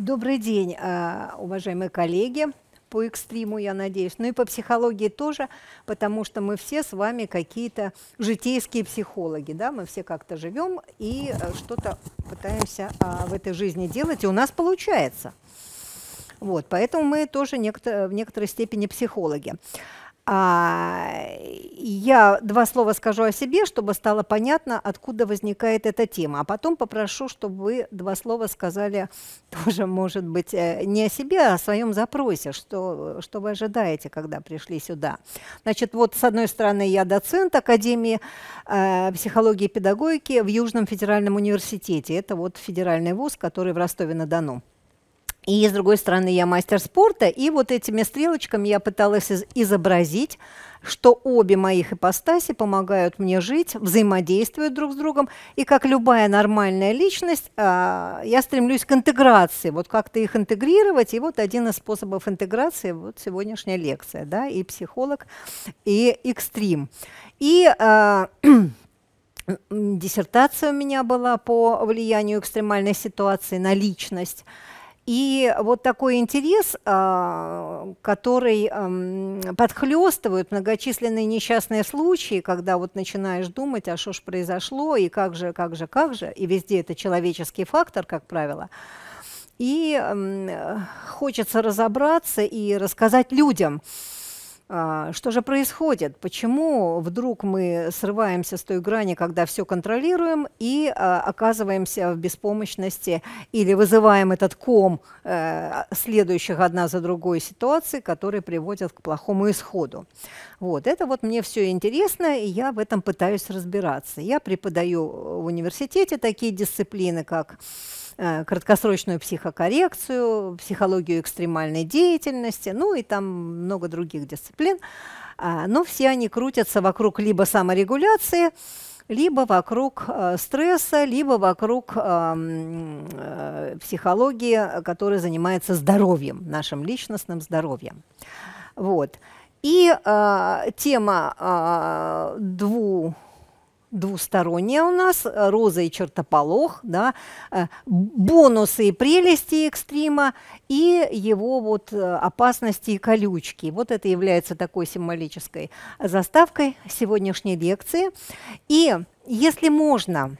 Добрый день, а, уважаемые коллеги по экстриму, я надеюсь, ну и по психологии тоже, потому что мы все с вами какие-то житейские психологи, да, мы все как-то живем и э, что-то пытаемся а, в этой жизни делать, и у нас получается. Вот, поэтому мы тоже в некоторой степени психологи. А я два слова скажу о себе, чтобы стало понятно, откуда возникает эта тема. А потом попрошу, чтобы вы два слова сказали тоже, может быть, э, не о себе, а о своем запросе, что, что вы ожидаете, когда пришли сюда. Значит, вот с одной стороны я доцент Академии э, психологии и педагогики в Южном федеральном университете. Это вот федеральный вуз, который в Ростове-на-Дону. И, с другой стороны, я мастер спорта, и вот этими стрелочками я пыталась изобразить, что обе моих ипостаси помогают мне жить, взаимодействуют друг с другом, и как любая нормальная личность, а, я стремлюсь к интеграции, вот как-то их интегрировать, и вот один из способов интеграции, вот сегодняшняя лекция, да, и психолог, и экстрим. И а, диссертация у меня была по влиянию экстремальной ситуации на личность – и вот такой интерес, а, который подхлестывают многочисленные несчастные случаи, когда вот начинаешь думать, а что ж произошло, и как же, как же, как же, и везде это человеческий фактор, как правило. И э, хочется разобраться и рассказать людям, а, что же происходит? Почему вдруг мы срываемся с той грани, когда все контролируем и а, оказываемся в беспомощности или вызываем этот ком э, следующих одна за другой ситуаций, которые приводят к плохому исходу? Вот это вот мне все интересно, и я в этом пытаюсь разбираться. Я преподаю в университете такие дисциплины, как Э, краткосрочную психокоррекцию, психологию экстремальной деятельности, ну и там много других дисциплин. А, но все они крутятся вокруг либо саморегуляции, либо вокруг э, стресса, либо вокруг э, психологии, которая занимается здоровьем, нашим личностным здоровьем. Вот. И э, тема э, двух двусторонняя у нас, э, роза и чертополох, да, э, бонусы и прелести экстрима и его вот э, опасности и колючки. Вот это является такой символической заставкой сегодняшней лекции. И если можно,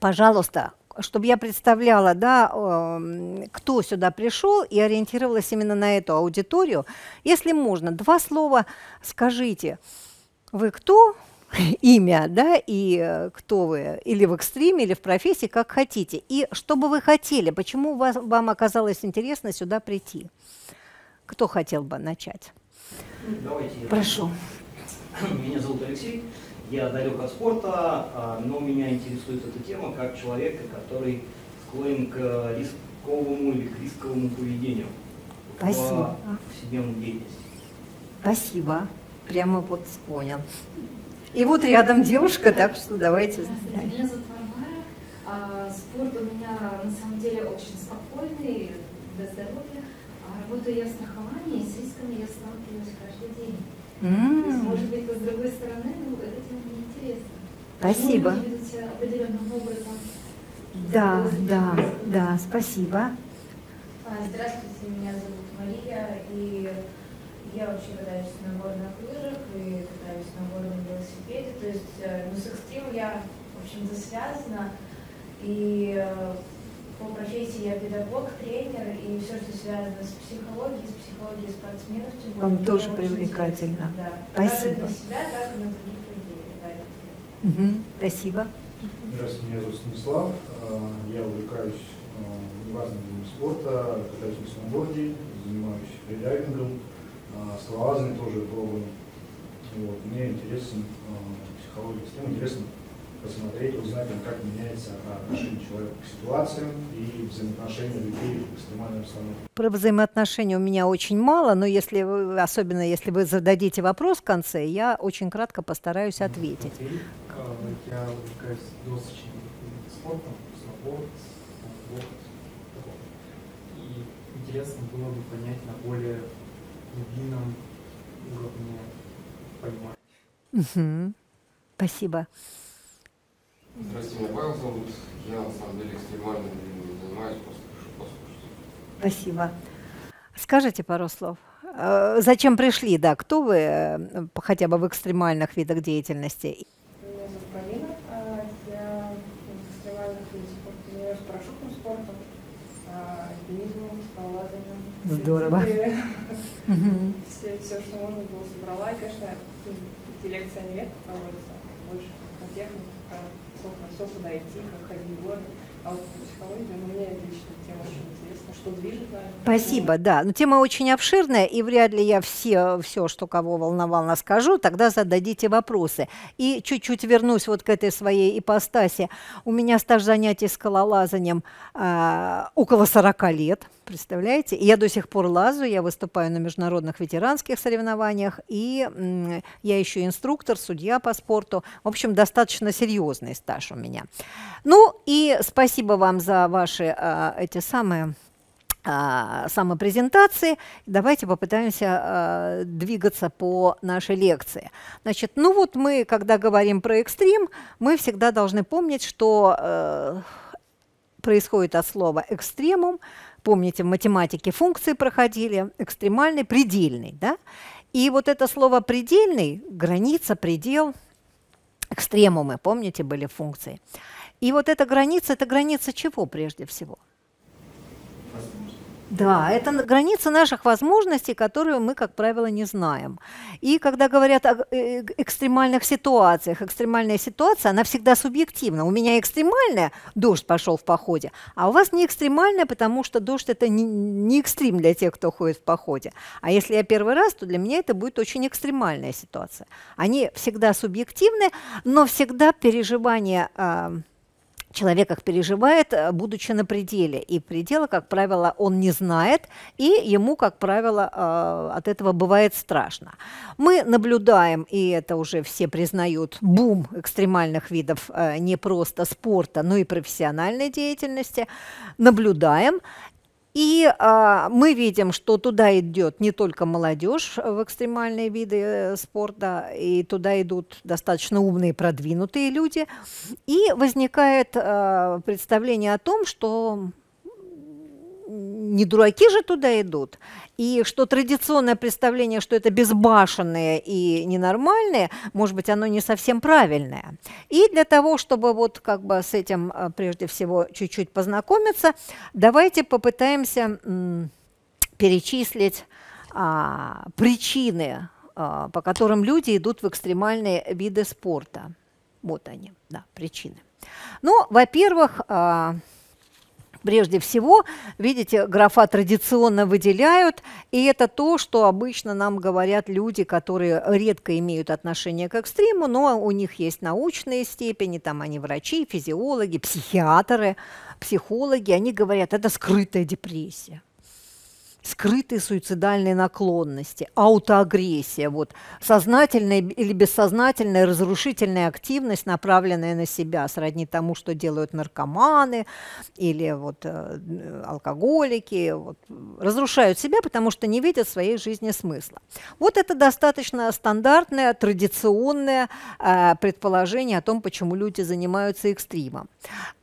пожалуйста, чтобы я представляла, да, эм, кто сюда пришел и ориентировалась именно на эту аудиторию. Если можно, два слова скажите. Вы кто? имя, да, и э, кто вы, или в экстриме, или в профессии, как хотите. И что бы вы хотели, почему вас, вам оказалось интересно сюда прийти? Кто хотел бы начать? Давайте. Прошу. Меня зовут Алексей, я далек от спорта, а, но меня интересует эта тема как человека, который склонен к рисковому или к рисковому поведению. Спасибо. В повседневной деятельности. Спасибо. Прямо вот понял. И вот рядом девушка, так что давайте. Да, меня зовут Мария. А, спорт у меня на самом деле очень спокойный, для здоровья. А работаю я в страховании, с рисками я сталкиваюсь каждый день. Mm. То есть, может быть, с другой стороны, ну, это мне интересно. Спасибо. определенным образом. Да, да, да, спасибо. А, здравствуйте, меня зовут Мария, и я вообще катаюсь на горных лыжах и катаюсь на горном велосипеде. То есть, э, ну, с экстримом я, в общем-то, связана. И э, по профессии я педагог, тренер, и все, что связано с психологией, с психологией спортсменов, тем более. Вам тоже привлекательно. Да. Спасибо. Как на себя, так и на других людей. угу. Спасибо. Здравствуйте, меня зовут Станислав. Э, я увлекаюсь разными видами спорта, катаюсь на сноуборде, занимаюсь фридайвингом. А, скалолазание тоже пробуем. Вот. Мне интересен а, психология, всем интересно посмотреть, узнать, как меняется отношение человека к ситуациям и взаимоотношения людей в экстремальной обстановке. Про взаимоотношения у меня очень мало, но если вы, особенно если вы зададите вопрос в конце, я очень кратко постараюсь ответить. Окей. А, я увлекаюсь досочным спортом, сноуборд, сноуборд. И интересно было бы понять на более глубинном уровне понимания. Угу. Спасибо. Здравствуйте, меня Павел зовут. Я на самом деле экстремальным занимаюсь, просто пишу послушать. Спасибо. Скажите пару слов. Э, зачем пришли, да? Кто вы э, хотя бы в экстремальных видах деятельности? Меня зовут Полина. А, я из экстремальных видов спорта занимаюсь парашютным спортом, альпинизмом, скалолазанием. Здорово. Все, все, что можно было, собрала. И, конечно, ну, эти лекции, они редко проводятся. Больше по технике, про на все, куда идти, как ходить в город. А вот по психологии, ну, мне лично тема очень что движет вами. Спасибо, да. Но ну, тема очень обширная, и вряд ли я все, все, что кого волновало, скажу. Тогда зададите вопросы. И чуть-чуть вернусь вот к этой своей ипостаси. У меня стаж занятий скалолазанием э, около 40 лет, представляете? И я до сих пор лазу, я выступаю на международных ветеранских соревнованиях, и э, я еще инструктор, судья по спорту. В общем, достаточно серьезный стаж у меня. Ну и спасибо вам за ваши э, эти самые а, самопрезентации. Давайте попытаемся э, двигаться по нашей лекции. Значит, ну вот мы, когда говорим про экстрим, мы всегда должны помнить, что э, происходит от слова «экстремум». Помните, в математике функции проходили, экстремальный, предельный. Да? И вот это слово «предельный», граница, предел, экстремумы, помните, были функции. И вот эта граница, это граница чего прежде всего? Да, это границы наших возможностей, которые мы, как правило, не знаем. И когда говорят о э, э, экстремальных ситуациях, экстремальная ситуация, она всегда субъективна. У меня экстремальная, дождь пошел в походе, а у вас не экстремальная, потому что дождь – это не, не экстрим для тех, кто ходит в походе. А если я первый раз, то для меня это будет очень экстремальная ситуация. Они всегда субъективны, но всегда переживание… А, человек их переживает, э, будучи на пределе. И предела, как правило, он не знает, и ему, как правило, э, от этого бывает страшно. Мы наблюдаем, и это уже все признают, бум экстремальных видов э, не просто спорта, но и профессиональной деятельности. Наблюдаем и а, мы видим, что туда идет не только молодежь в экстремальные виды э, спорта, и туда идут достаточно умные, продвинутые люди. И возникает а, представление о том, что не дураки же туда идут, и что традиционное представление, что это безбашенные и ненормальные, может быть, оно не совсем правильное. И для того, чтобы вот как бы с этим э, прежде всего чуть-чуть познакомиться, давайте попытаемся перечислить а, причины, а, по которым люди идут в экстремальные виды спорта. Вот они, да, причины. Ну, во-первых, а, Прежде всего, видите, графа традиционно выделяют, и это то, что обычно нам говорят люди, которые редко имеют отношение к экстриму, но у них есть научные степени, там они врачи, физиологи, психиатры, психологи, они говорят, это скрытая депрессия скрытые суицидальные наклонности, аутоагрессия, вот, сознательная или бессознательная разрушительная активность, направленная на себя, сродни тому, что делают наркоманы или вот, э, алкоголики, вот, разрушают себя, потому что не видят в своей жизни смысла. Вот это достаточно стандартное, традиционное э, предположение о том, почему люди занимаются экстримом.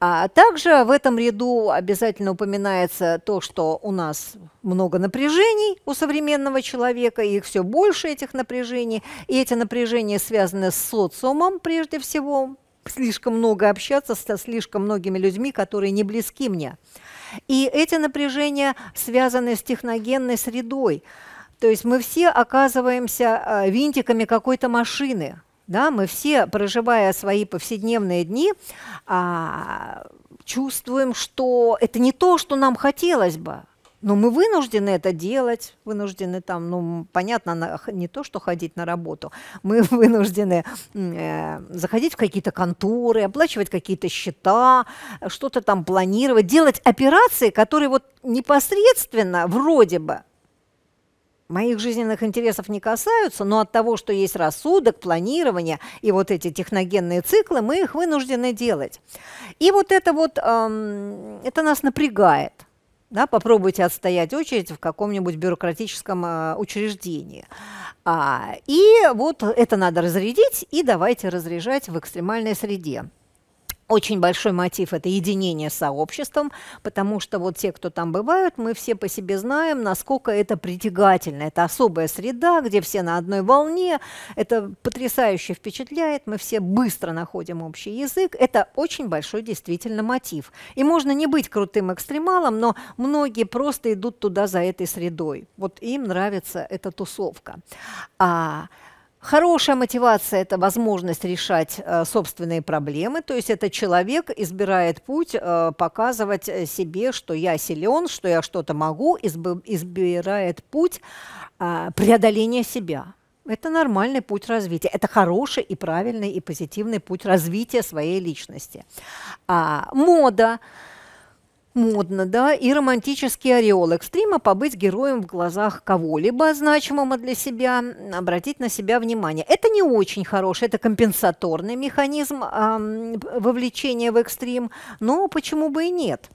А также в этом ряду обязательно упоминается то, что у нас много напряжений у современного человека, и их все больше этих напряжений, и эти напряжения связаны с социумом прежде всего, слишком много общаться со слишком многими людьми, которые не близки мне. И эти напряжения связаны с техногенной средой. То есть мы все оказываемся э, винтиками какой-то машины. Да? Мы все, проживая свои повседневные дни, а, чувствуем, что это не то, что нам хотелось бы но ну, мы вынуждены это делать, вынуждены там, ну, понятно, на, не то, что ходить на работу, мы вынуждены э, заходить в какие-то конторы, оплачивать какие-то счета, что-то там планировать, делать операции, которые вот непосредственно вроде бы моих жизненных интересов не касаются, но от того, что есть рассудок, планирование и вот эти техногенные циклы, мы их вынуждены делать. И вот это вот, эм, это нас напрягает. Да, попробуйте отстоять очередь в каком-нибудь бюрократическом э, учреждении. А, и вот это надо разрядить, и давайте разряжать в экстремальной среде очень большой мотив – это единение с сообществом, потому что вот те, кто там бывают, мы все по себе знаем, насколько это притягательно. Это особая среда, где все на одной волне, это потрясающе впечатляет, мы все быстро находим общий язык. Это очень большой действительно мотив. И можно не быть крутым экстремалом, но многие просто идут туда за этой средой. Вот им нравится эта тусовка. А Хорошая мотивация – это возможность решать э, собственные проблемы, то есть это человек избирает путь э, показывать э, себе, что я силен, что я что-то могу, избирает путь преодоления себя. Это нормальный путь развития. Это хороший и правильный и позитивный путь развития своей личности. А, мода модно, да, и романтический ореол экстрима побыть героем в глазах кого-либо значимого для себя, обратить на себя внимание. Это не очень хороший, это компенсаторный механизм э, вовлечения в экстрим, но почему бы и нет?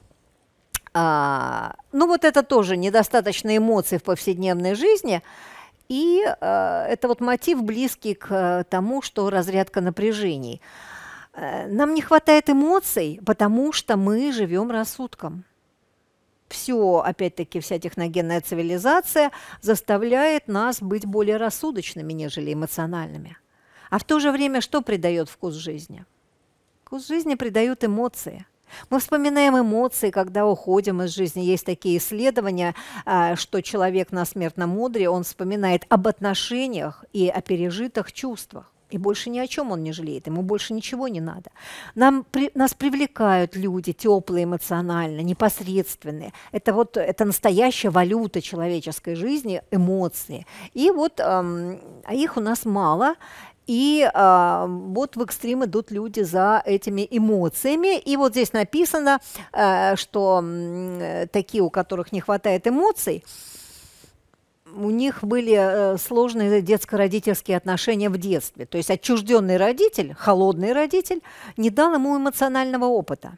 А, ну вот это тоже недостаточно эмоций в повседневной жизни, и э, это вот мотив близкий к э, тому, что разрядка напряжений. Э, нам не хватает эмоций, потому что мы живем рассудком. Все, опять-таки, вся техногенная цивилизация заставляет нас быть более рассудочными, нежели эмоциональными. А в то же время что придает вкус жизни? Вкус жизни придают эмоции. Мы вспоминаем эмоции, когда уходим из жизни. Есть такие исследования, э, что человек на смертном мудре, он вспоминает об отношениях и о пережитых чувствах. И больше ни о чем он не жалеет, ему больше ничего не надо. Нам, при, нас привлекают люди теплые эмоционально, непосредственные. Это вот это настоящая валюта человеческой жизни, эмоции. И вот эм, а их у нас мало. И э, вот в экстрим идут люди за этими эмоциями. И вот здесь написано, э, что э, такие, у которых не хватает эмоций, э, у них были э, сложные детско-родительские отношения в детстве. То есть отчужденный родитель, холодный родитель, не дал ему эмоционального опыта.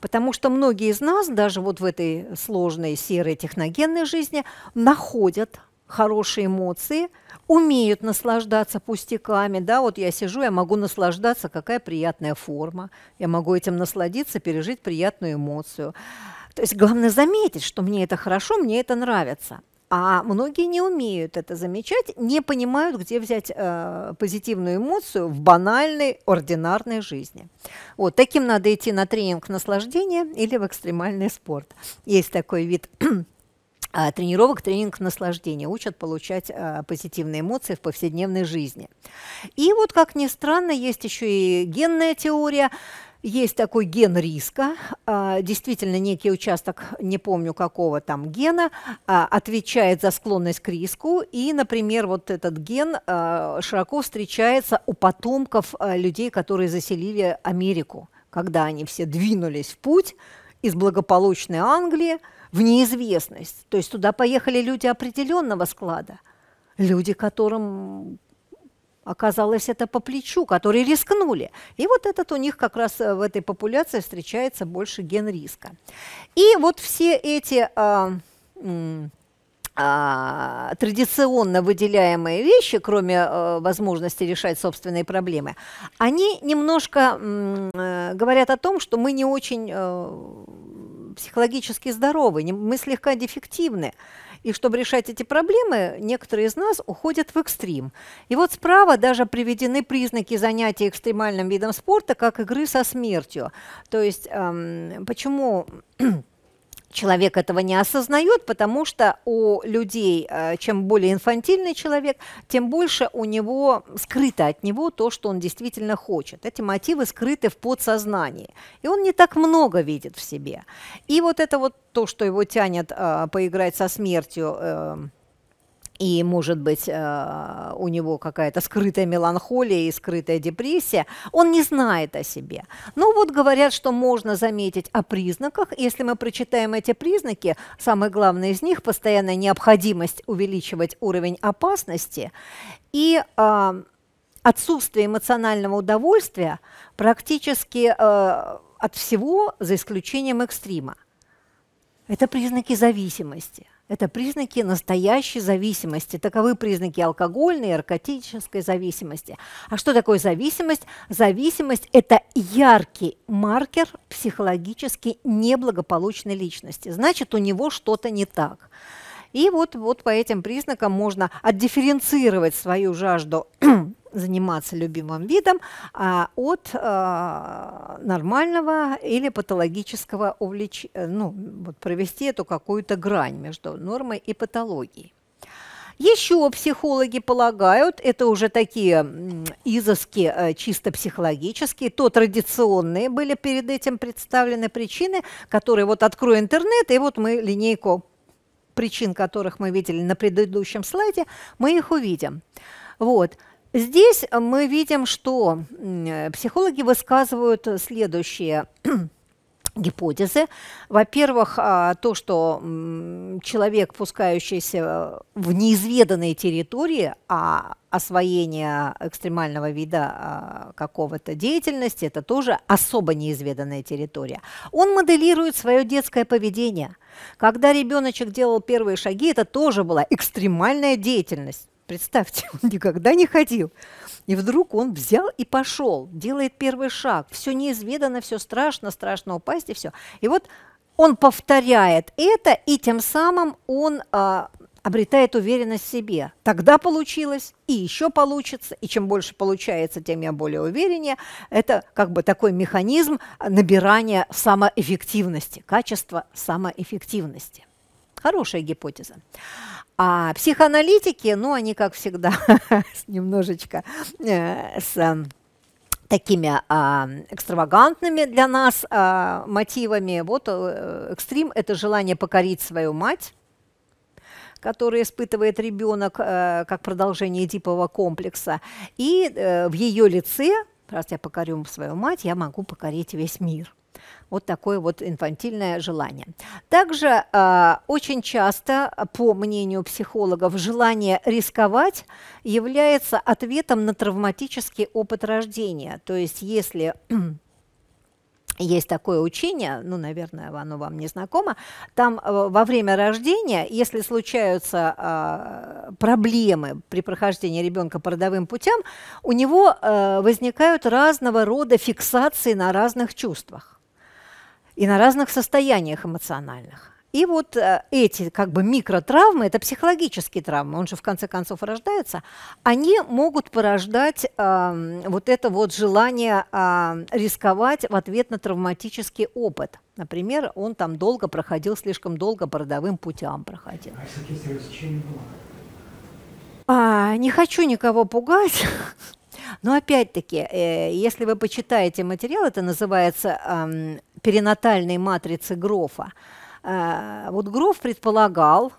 Потому что многие из нас, даже вот в этой сложной, серой, техногенной жизни, находят хорошие эмоции, умеют наслаждаться пустяками, да, вот я сижу, я могу наслаждаться, какая приятная форма, я могу этим насладиться, пережить приятную эмоцию. То есть главное заметить, что мне это хорошо, мне это нравится – а многие не умеют это замечать, не понимают, где взять э, позитивную эмоцию в банальной, ординарной жизни. Вот таким надо идти на тренинг наслаждения или в экстремальный спорт. Есть такой вид а, тренировок тренинг наслаждения, учат получать а, позитивные эмоции в повседневной жизни. И вот, как ни странно, есть еще и генная теория. Есть такой ген риска, а, действительно некий участок, не помню какого там гена, а, отвечает за склонность к риску, и, например, вот этот ген а, широко встречается у потомков людей, которые заселили Америку, когда они все двинулись в путь из благополучной Англии в неизвестность. То есть туда поехали люди определенного склада, люди, которым оказалось это по плечу, которые рискнули. И вот этот у них как раз э, в этой популяции встречается больше ген риска. И вот все эти а, а, традиционно выделяемые вещи, кроме а, возможности решать собственные проблемы, они немножко а, говорят о том, что мы не очень а, психологически здоровы, не, мы слегка дефективны. И чтобы решать эти проблемы, некоторые из нас уходят в экстрим. И вот справа даже приведены признаки занятия экстремальным видом спорта как игры со смертью. То есть эм, почему Человек этого не осознает, потому что у людей, э, чем более инфантильный человек, тем больше у него скрыто от него то, что он действительно хочет. Эти мотивы скрыты в подсознании, и он не так много видит в себе. И вот это вот то, что его тянет э, поиграть со смертью, э, и, может быть, э, у него какая-то скрытая меланхолия и скрытая депрессия, он не знает о себе. Ну вот говорят, что можно заметить о признаках. Если мы прочитаем эти признаки, самое главное из них – постоянная необходимость увеличивать уровень опасности и э, отсутствие эмоционального удовольствия практически э, от всего, за исключением экстрима. Это признаки зависимости – это признаки настоящей зависимости. Таковы признаки алкогольной и наркотической зависимости. А что такое зависимость? Зависимость – это яркий маркер психологически неблагополучной личности. Значит, у него что-то не так. И вот, вот по этим признакам можно отдифференцировать свою жажду заниматься любимым видом а, от а, нормального или патологического увлечения, э, ну, вот провести эту какую-то грань между нормой и патологией. Еще психологи полагают, это уже такие изыски э, чисто психологические, то традиционные были перед этим представлены причины, которые вот открою интернет, и вот мы линейку причин, которых мы видели на предыдущем слайде, мы их увидим. Вот. Здесь мы видим, что э, психологи высказывают следующие гипотезы. Во-первых, а, то, что человек, пускающийся в неизведанные территории, а освоение экстремального вида а, какого-то деятельности – это тоже особо неизведанная территория. Он моделирует свое детское поведение. Когда ребеночек делал первые шаги, это тоже была экстремальная деятельность. Представьте, он никогда не ходил. И вдруг он взял и пошел, делает первый шаг. Все неизведано, все страшно, страшно упасть и все. И вот он повторяет это, и тем самым он а, обретает уверенность в себе. Тогда получилось, и еще получится, и чем больше получается, тем я более увереннее. Это как бы такой механизм набирания самоэффективности, качества самоэффективности. Хорошая гипотеза. А психоаналитики, ну, они, как всегда, немножечко э, с э, такими а, экстравагантными для нас а, мотивами. Вот э, экстрим – это желание покорить свою мать, которые испытывает ребенок э, как продолжение типового комплекса, и э, в ее лице, раз я покорю свою мать, я могу покорить весь мир. Вот такое вот инфантильное желание. Также э, очень часто, по мнению психологов, желание рисковать является ответом на травматический опыт рождения. То есть если есть такое учение, ну, наверное, оно вам не знакомо, там э, во время рождения, если случаются а, проблемы при прохождении ребенка по родовым путям, у него э, возникают разного рода фиксации на разных чувствах и на разных состояниях эмоциональных. И вот э, эти как бы микротравмы, это психологические травмы, он же в конце концов рождается, они могут порождать э, вот это вот желание э, рисковать в ответ на травматический опыт. Например, он там долго проходил, слишком долго по родовым путям проходил. А, а не хочу никого пугать. Но опять-таки, э, если вы почитаете материал, это называется эм, перинатальной матрицы Грофа. Э, вот Гроф предполагал,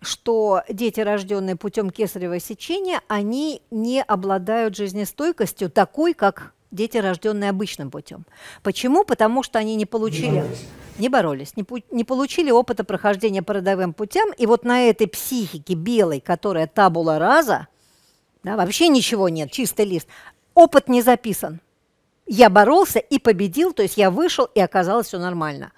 что дети, рожденные путем кесарево сечения, они не обладают жизнестойкостью такой, как дети, рожденные обычным путем. Почему? Потому что они не получили, не боролись, не, не получили опыта прохождения по родовым путям, и вот на этой психике белой, которая табула раза, да, вообще ничего нет, чистый лист, опыт не записан я боролся и победил, то есть я вышел и оказалось все нормально.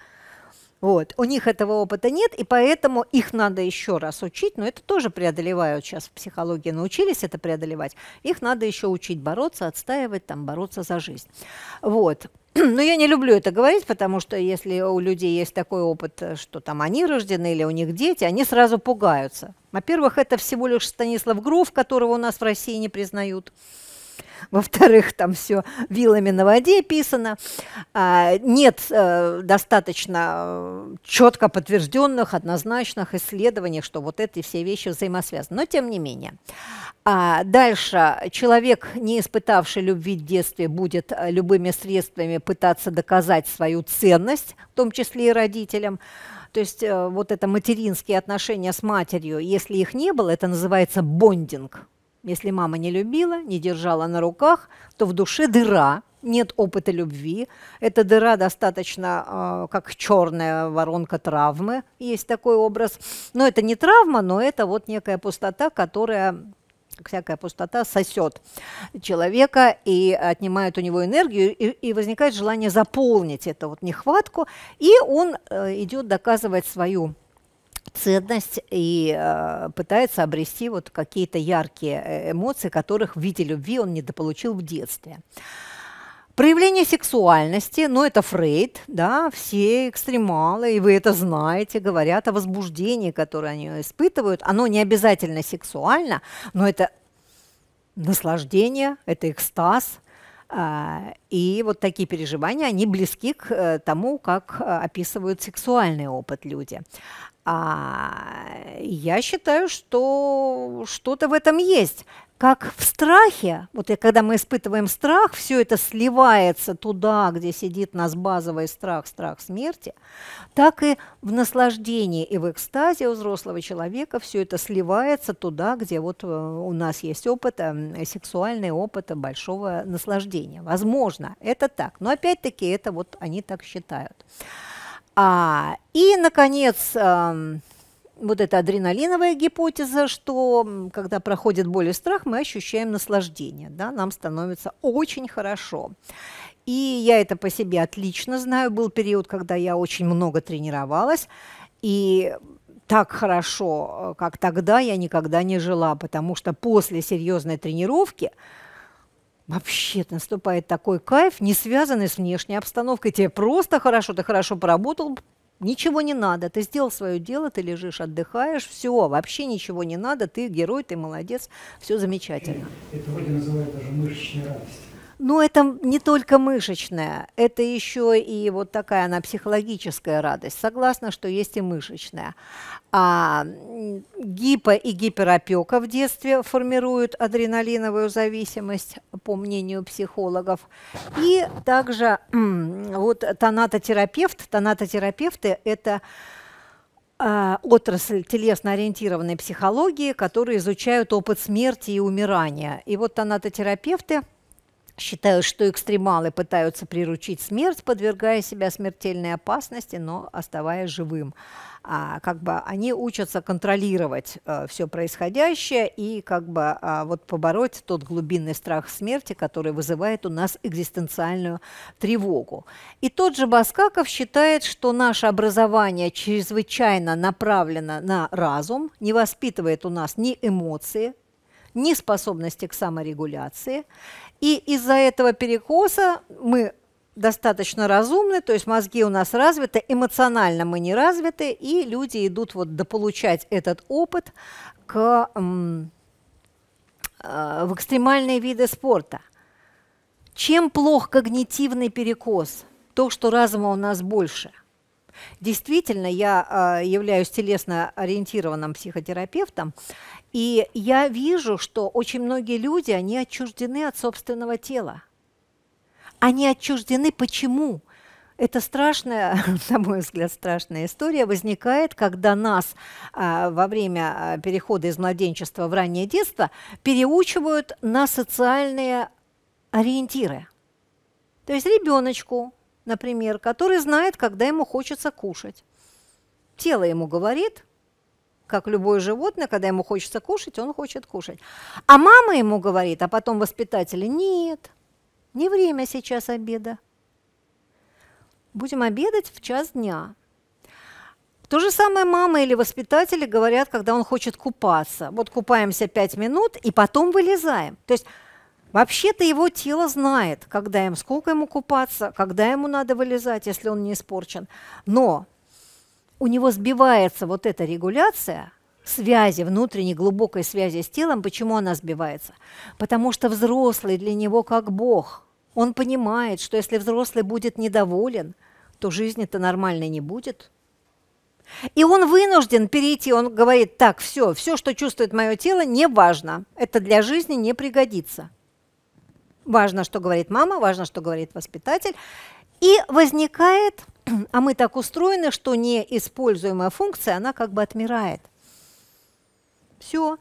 Вот. У них этого опыта нет, и поэтому их надо еще раз учить, но это тоже преодолевают сейчас в психологии, научились это преодолевать. Их надо еще учить бороться, отстаивать, там, бороться за жизнь. Вот. Но я не люблю это говорить, потому что если у людей есть такой опыт, что там они рождены или у них дети, они сразу пугаются. Во-первых, это всего лишь Станислав Гров, которого у нас в России не признают. во-вторых, там все вилами на воде писано. А, нет э, достаточно э, четко подтвержденных, однозначных исследований, что вот эти все вещи взаимосвязаны. Но тем не менее. А, дальше. Человек, не испытавший любви в детстве, будет э, любыми средствами пытаться доказать свою ценность, в том числе и родителям. То есть вот это материнские отношения с матерью, если их не было, это называется бондинг. Если мама не любила, не держала на руках, то в душе дыра, нет опыта любви. Эта дыра достаточно э, как черная воронка травмы, есть такой образ. Но это не травма, но это вот некая пустота, которая всякая пустота сосет человека и отнимает у него энергию, и, и возникает желание заполнить эту вот нехватку, и он э, идет доказывать свою ценность и э, пытается обрести вот какие-то яркие э, эмоции, которых в виде любви он недополучил в детстве. Проявление сексуальности, ну это Фрейд, да, все экстремалы, и вы это знаете, говорят о возбуждении, которое они испытывают. Оно не обязательно сексуально, но это наслаждение, это экстаз. Э, и вот такие переживания, они близки к э, тому, как описывают сексуальный опыт люди. А я считаю, что что-то в этом есть. Как в страхе, вот и когда мы испытываем страх, все это сливается туда, где сидит нас базовый страх, страх смерти, так и в наслаждении и в экстазе у взрослого человека все это сливается туда, где вот э, у нас есть опыт, э, сексуальный опыт большого наслаждения. Возможно, это так, но опять-таки это вот они так считают. А, и, наконец, эм, вот эта адреналиновая гипотеза, что когда проходит боль и страх, мы ощущаем наслаждение, да, нам становится очень хорошо. И я это по себе отлично знаю. Был период, когда я очень много тренировалась, и так хорошо, э, как тогда, я никогда не жила, потому что после серьезной тренировки – Вообще наступает такой кайф, не связанный с внешней обстановкой. Тебе просто хорошо, ты хорошо поработал, ничего не надо, ты сделал свое дело, ты лежишь, отдыхаешь, все, вообще ничего не надо, ты герой, ты молодец, все замечательно. Это вроде называют даже мышечной радостью. Но ну, это не только мышечная, это еще и вот такая она психологическая радость. Согласна, что есть и мышечная. А гипо- и гиперопека в детстве формируют адреналиновую зависимость, по мнению психологов. И также вот тонатотерапевт, тонатотерапевты – это а, отрасль телесно-ориентированной психологии, которые изучают опыт смерти и умирания. И вот тонатотерапевты – Считаю, что экстремалы пытаются приручить смерть, подвергая себя смертельной опасности, но оставаясь живым. А, как бы они учатся контролировать а, э, все происходящее и как бы а, вот побороть тот глубинный страх смерти, который вызывает у нас экзистенциальную тревогу. И тот же Баскаков считает, что наше образование чрезвычайно направлено на разум, не воспитывает у нас ни эмоции, неспособности к саморегуляции. И из-за этого перекоса мы достаточно разумны, то есть мозги у нас развиты, эмоционально мы не развиты, и люди идут вот дополучать этот опыт к, э, в экстремальные виды спорта. Чем плох когнитивный перекос? То, что разума у нас больше. Действительно, я а, являюсь телесно ориентированным психотерапевтом, и я вижу, что очень многие люди, они отчуждены от собственного тела. Они отчуждены почему? Это страшная, на мой взгляд, страшная история возникает, когда нас а, во время а, перехода из младенчества в раннее детство переучивают на социальные ориентиры. То есть ребеночку например, который знает, когда ему хочется кушать. Тело ему говорит, как любое животное, когда ему хочется кушать, он хочет кушать. А мама ему говорит, а потом воспитатели, нет, не время сейчас обеда. Будем обедать в час дня. То же самое мама или воспитатели говорят, когда он хочет купаться. Вот купаемся пять минут и потом вылезаем. То есть Вообще-то его тело знает, когда им, сколько ему купаться, когда ему надо вылезать, если он не испорчен. Но у него сбивается вот эта регуляция связи, внутренней глубокой связи с телом. Почему она сбивается? Потому что взрослый для него как Бог. Он понимает, что если взрослый будет недоволен, то жизни-то нормальной не будет. И он вынужден перейти, он говорит, так, все, все, что чувствует мое тело, не важно, это для жизни не пригодится. Важно, что говорит мама, важно, что говорит воспитатель. И возникает, а мы так устроены, что неиспользуемая функция, она как бы отмирает. Все.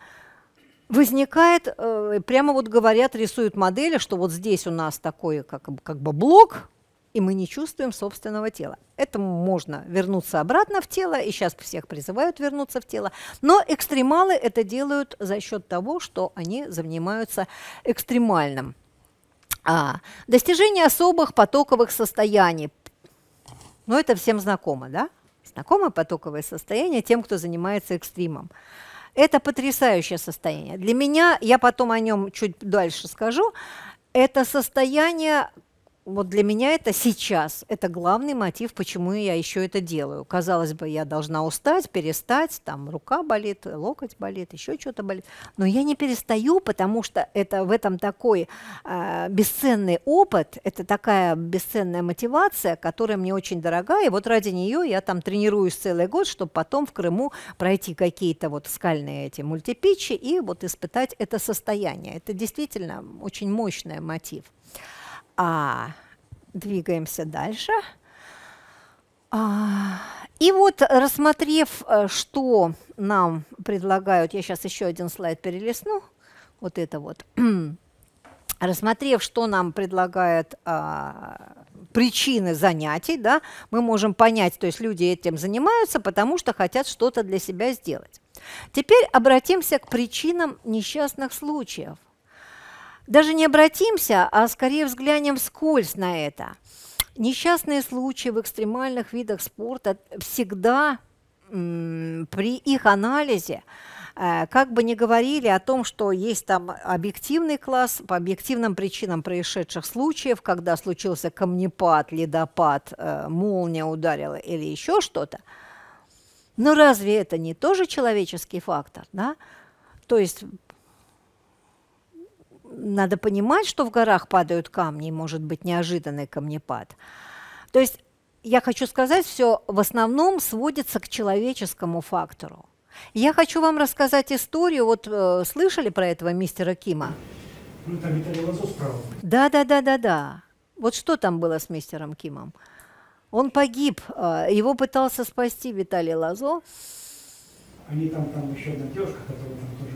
Возникает, э, прямо вот говорят, рисуют модели, что вот здесь у нас такой как, как бы блок, и мы не чувствуем собственного тела. Это можно вернуться обратно в тело, и сейчас всех призывают вернуться в тело. Но экстремалы это делают за счет того, что они занимаются экстремальным. А, достижение особых потоковых состояний. Ну, это всем знакомо, да? Знакомы потоковые состояния тем, кто занимается экстримом. Это потрясающее состояние. Для меня, я потом о нем чуть дальше скажу, это состояние, вот для меня это сейчас, это главный мотив, почему я еще это делаю. Казалось бы, я должна устать, перестать, там рука болит, локоть болит, еще что-то болит. Но я не перестаю, потому что это в этом такой э, бесценный опыт, это такая бесценная мотивация, которая мне очень дорога, и вот ради нее я там тренируюсь целый год, чтобы потом в Крыму пройти какие-то вот скальные эти мультипичи и вот испытать это состояние. Это действительно очень мощный мотив. А, двигаемся дальше. А, и вот рассмотрев, э, что нам предлагают, я сейчас еще один слайд перелистну, вот это вот. Рассмотрев, что нам предлагает а, причины занятий, да, мы можем понять, то есть люди этим занимаются, потому что хотят что-то для себя сделать. Теперь обратимся к причинам несчастных случаев. Даже не обратимся, а скорее взглянем вскользь на это. Несчастные случаи в экстремальных видах спорта всегда при их анализе э, как бы ни говорили о том, что есть там объективный класс по объективным причинам происшедших случаев, когда случился камнепад, ледопад, э, молния ударила или еще что-то, но разве это не тоже человеческий фактор? Да? То есть надо понимать, что в горах падают камни, и может быть неожиданный камнепад. То есть я хочу сказать, все в основном сводится к человеческому фактору. Я хочу вам рассказать историю. Вот э, слышали про этого мистера Кима? Ну, там Виталий Лазов справа. Да, да, да, да, да. Вот что там было с мистером Кимом? Он погиб, э, его пытался спасти Виталий Лазо, они там, там еще одна девушка, которая там тоже...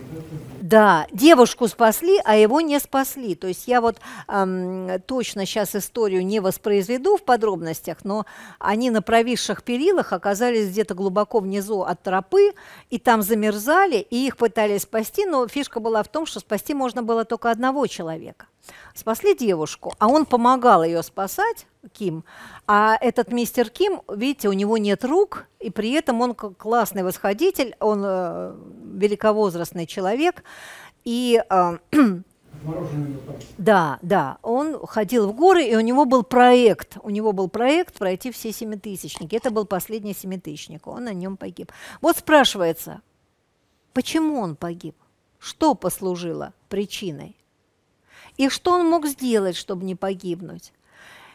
Да, девушку спасли, а его не спасли. То есть я вот эм, точно сейчас историю не воспроизведу в подробностях, но они на провисших перилах оказались где-то глубоко внизу от тропы, и там замерзали, и их пытались спасти, но фишка была в том, что спасти можно было только одного человека спасли девушку, а он помогал ее спасать, Ким. А этот мистер Ким, видите, у него нет рук, и при этом он классный восходитель, он э, великовозрастный человек. И э, да, да, он ходил в горы, и у него был проект, у него был проект пройти все семитысячники. Это был последний семитысячник, он на нем погиб. Вот спрашивается, почему он погиб? Что послужило причиной? и что он мог сделать, чтобы не погибнуть.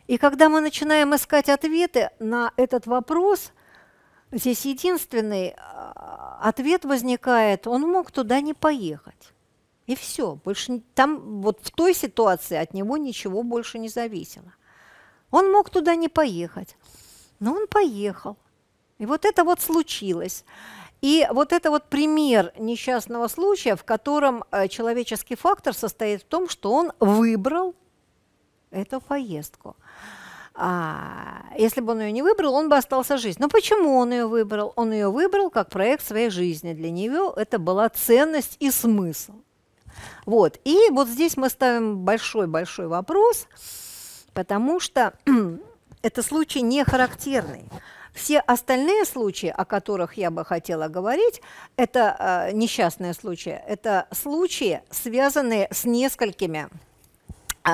И когда мы начинаем искать ответы на этот вопрос, здесь единственный а, ответ возникает, он мог туда не поехать. И все, больше там вот в той ситуации от него ничего больше не зависело. Он мог туда не поехать, но он поехал. И вот это вот случилось. И вот это вот пример несчастного случая, в котором э, человеческий фактор состоит в том, что он выбрал эту поездку. А если бы он ее не выбрал, он бы остался жить. Но почему он ее выбрал? Он ее выбрал как проект своей жизни. Для нее это была ценность и смысл. Вот. И вот здесь мы ставим большой-большой вопрос, потому что это случай не характерный. Все остальные случаи, о которых я бы хотела говорить, это э, несчастные случаи, это случаи, связанные с несколькими э,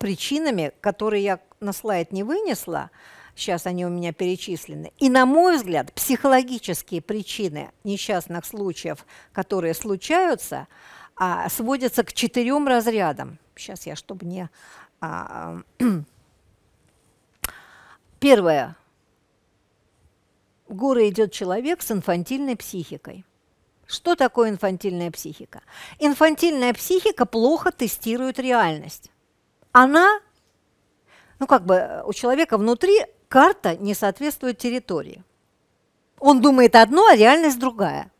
причинами, которые я на слайд не вынесла, сейчас они у меня перечислены. И, на мой взгляд, психологические причины несчастных случаев, которые случаются, а, сводятся к четырем разрядам. Сейчас я, чтобы не... А, первое в горы идет человек с инфантильной психикой. Что такое инфантильная психика? Инфантильная психика плохо тестирует реальность. Она, ну как бы у человека внутри карта не соответствует территории. Он думает одно, а реальность другая.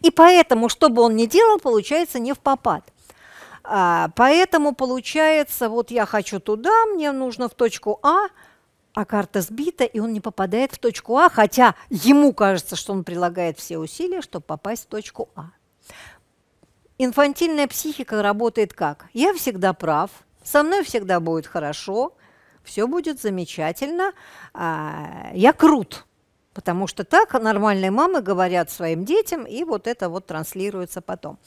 И поэтому, что бы он ни делал, получается не в попад. А, поэтому получается, вот я хочу туда, мне нужно в точку А, а карта сбита, и он не попадает в точку А, хотя ему кажется, что он прилагает все усилия, чтобы попасть в точку А. Инфантильная психика работает как? Я всегда прав, со мной всегда будет хорошо, все будет замечательно, а, я крут. Потому что так нормальные мамы говорят своим детям, и вот это вот транслируется потом.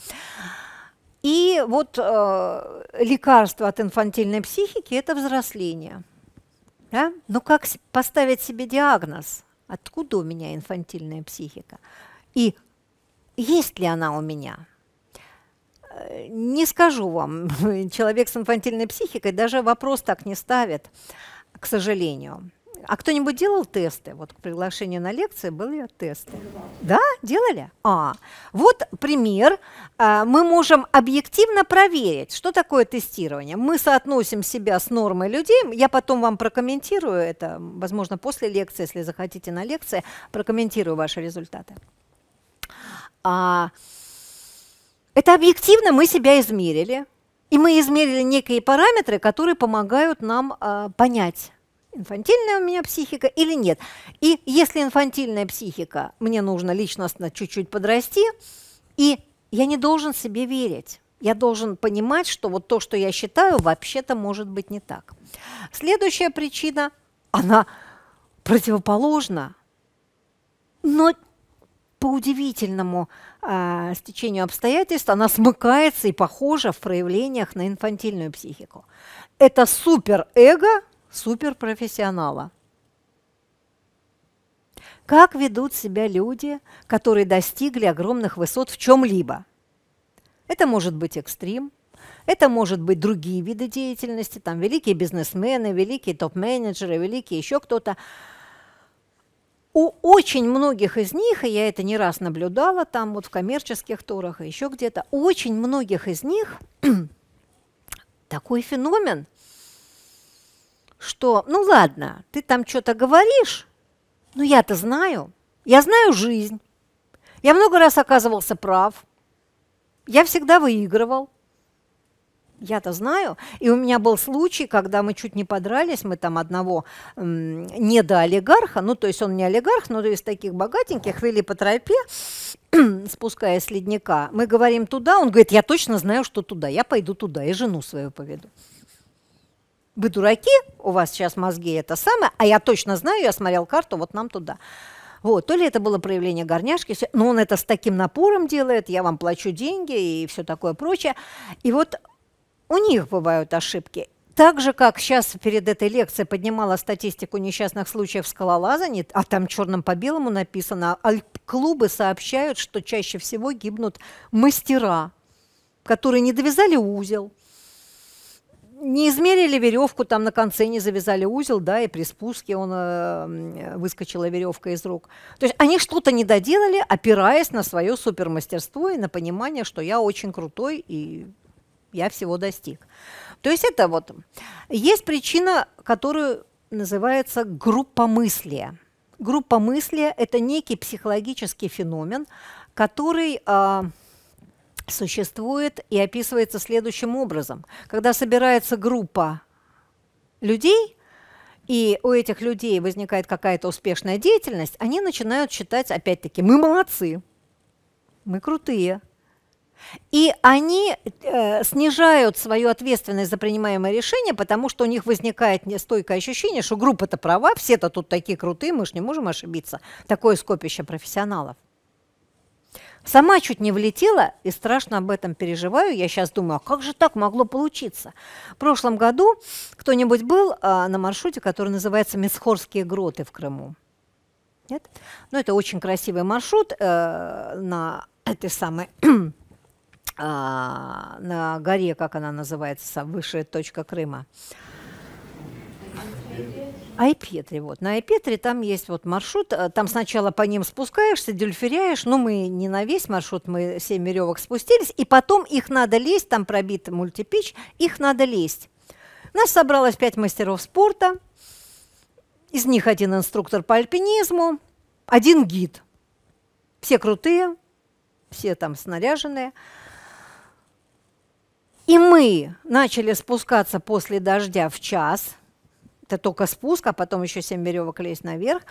И вот э, лекарство от инфантильной психики – это взросление. Да? Но ну, как поставить себе диагноз? Откуда у меня инфантильная психика? И есть ли она у меня? Э, не скажу вам, человек с инфантильной психикой даже вопрос так не ставит, к сожалению. А кто-нибудь делал тесты? Вот к приглашению на лекции были тесты. Да? Делали? А, вот пример. А, мы можем объективно проверить, что такое тестирование. Мы соотносим себя с нормой людей. Я потом вам прокомментирую это, возможно, после лекции, если захотите на лекции, прокомментирую ваши результаты. А, это объективно мы себя измерили. И мы измерили некие параметры, которые помогают нам э, понять, инфантильная у меня психика или нет. И если инфантильная психика, мне нужно личностно чуть-чуть подрасти, и я не должен себе верить. Я должен понимать, что вот то, что я считаю, вообще-то может быть не так. Следующая причина, она противоположна, но по удивительному э, стечению обстоятельств она смыкается и похожа в проявлениях на инфантильную психику. Это суперэго суперпрофессионала. Как ведут себя люди, которые достигли огромных высот в чем-либо? Это может быть экстрим, это может быть другие виды деятельности, там великие бизнесмены, великие топ-менеджеры, великие еще кто-то. У очень многих из них, и я это не раз наблюдала там вот в коммерческих турах и еще где-то, у очень многих из них такой феномен – что, ну ладно, ты там что-то говоришь, но ну я-то знаю, я знаю жизнь, я много раз оказывался прав, я всегда выигрывал. Я-то знаю. И у меня был случай, когда мы чуть не подрались, мы там одного м, недоолигарха, ну, то есть он не олигарх, но из таких богатеньких вели по тропе, спускаясь с ледника. Мы говорим туда, он говорит, я точно знаю, что туда, я пойду туда и жену свою поведу вы дураки, у вас сейчас мозги это самое, а я точно знаю, я смотрел карту, вот нам туда. Вот, то ли это было проявление горняшки, но он это с таким напором делает, я вам плачу деньги и все такое прочее. И вот у них бывают ошибки. Так же, как сейчас перед этой лекцией поднимала статистику несчастных случаев скалолазания, а там черным по белому написано, клубы сообщают, что чаще всего гибнут мастера, которые не довязали узел, не измерили веревку, там на конце не завязали узел, да, и при спуске он э, выскочила веревка из рук. То есть они что-то не доделали, опираясь на свое супермастерство и на понимание, что я очень крутой и я всего достиг. То есть это вот есть причина, которую называется группомыслие. Группомыслие – это некий психологический феномен, который э, существует и описывается следующим образом. Когда собирается группа людей, и у этих людей возникает какая-то успешная деятельность, они начинают считать, опять-таки, мы молодцы, мы крутые. И они э, снижают свою ответственность за принимаемое решение, потому что у них возникает стойкое ощущение, что группа-то права, все-то тут такие крутые, мы же не можем ошибиться. Такое скопище профессионалов. Сама чуть не влетела и страшно об этом переживаю. Я сейчас думаю, а как же так могло получиться? В прошлом году кто-нибудь был а, на маршруте, который называется Мисхорские гроты в Крыму? Нет? Ну, это очень красивый маршрут э, на этой самой а, на горе, как она называется, высшая точка Крыма. Айпетри, вот. На Айпетри там есть вот маршрут, э, там сначала по ним спускаешься, дюльферяешь, но ну, мы не на весь маршрут, мы 7 веревок спустились, и потом их надо лезть, там пробит мультипич, их надо лезть. Нас собралось 5 мастеров спорта, из них один инструктор по альпинизму, один гид. Все крутые, все там снаряженные. И мы начали спускаться после дождя в час – это только спуск, а потом еще 7 веревок лезть наверх.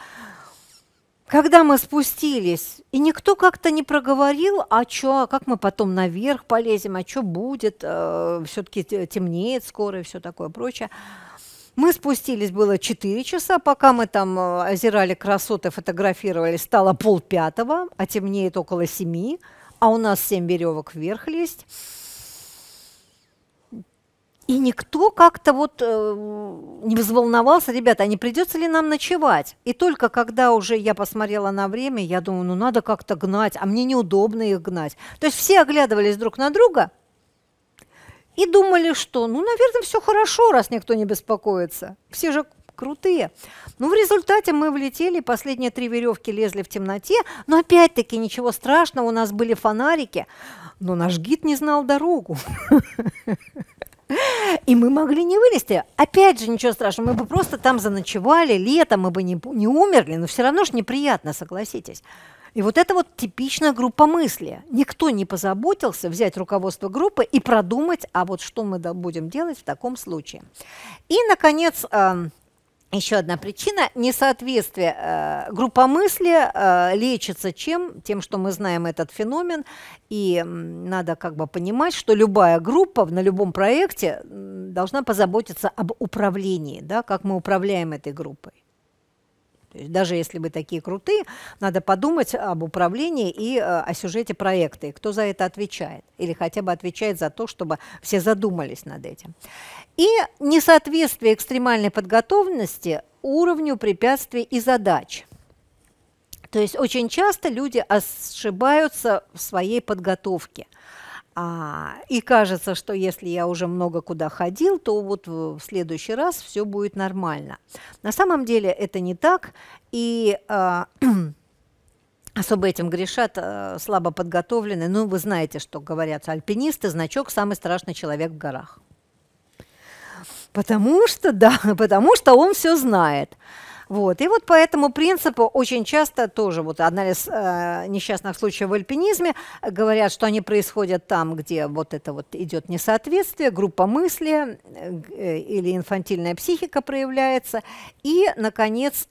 Когда мы спустились, и никто как-то не проговорил, а что, а как мы потом наверх полезем, а что будет, э, все-таки темнеет скоро и все такое прочее. Мы спустились, было 4 часа, пока мы там э, озирали красоты, фотографировали, стало полпятого, а темнеет около 7, а у нас 7 веревок вверх лезть. И никто как-то вот э, не взволновался, ребята, а не придется ли нам ночевать? И только когда уже я посмотрела на время, я думаю, ну надо как-то гнать, а мне неудобно их гнать. То есть все оглядывались друг на друга и думали, что, ну, наверное, все хорошо, раз никто не беспокоится. Все же крутые. Ну, в результате мы влетели, последние три веревки лезли в темноте, но опять-таки ничего страшного, у нас были фонарики, но наш гид не знал дорогу. И мы могли не вылезти. Опять же, ничего страшного, мы бы просто там заночевали, летом мы бы не, не умерли, но все равно же неприятно, согласитесь. И вот это вот типичная группа мысли. Никто не позаботился взять руководство группы и продумать, а вот что мы будем делать в таком случае. И, наконец, еще одна причина – несоответствие э, группа мысли э, лечится чем? Тем, что мы знаем этот феномен, и надо как бы понимать, что любая группа на любом проекте должна позаботиться об управлении, да, как мы управляем этой группой. То есть даже если вы такие крутые, надо подумать об управлении и э, о сюжете проекта, и кто за это отвечает, или хотя бы отвечает за то, чтобы все задумались над этим. И несоответствие экстремальной подготовленности уровню препятствий и задач. То есть очень часто люди ошибаются в своей подготовке – а, и кажется, что если я уже много куда ходил, то вот в следующий раз все будет нормально. На самом деле это не так, и э, особо этим грешат э, слабо подготовленные. Ну, вы знаете, что говорят альпинисты, значок «Самый страшный человек в горах». Потому что, да, потому что он все знает. Вот. И вот по этому принципу очень часто тоже вот анализ э, несчастных случаев в альпинизме говорят, что они происходят там, где вот это вот идет несоответствие, группа мысли э, э или инфантильная психика проявляется. И, наконец,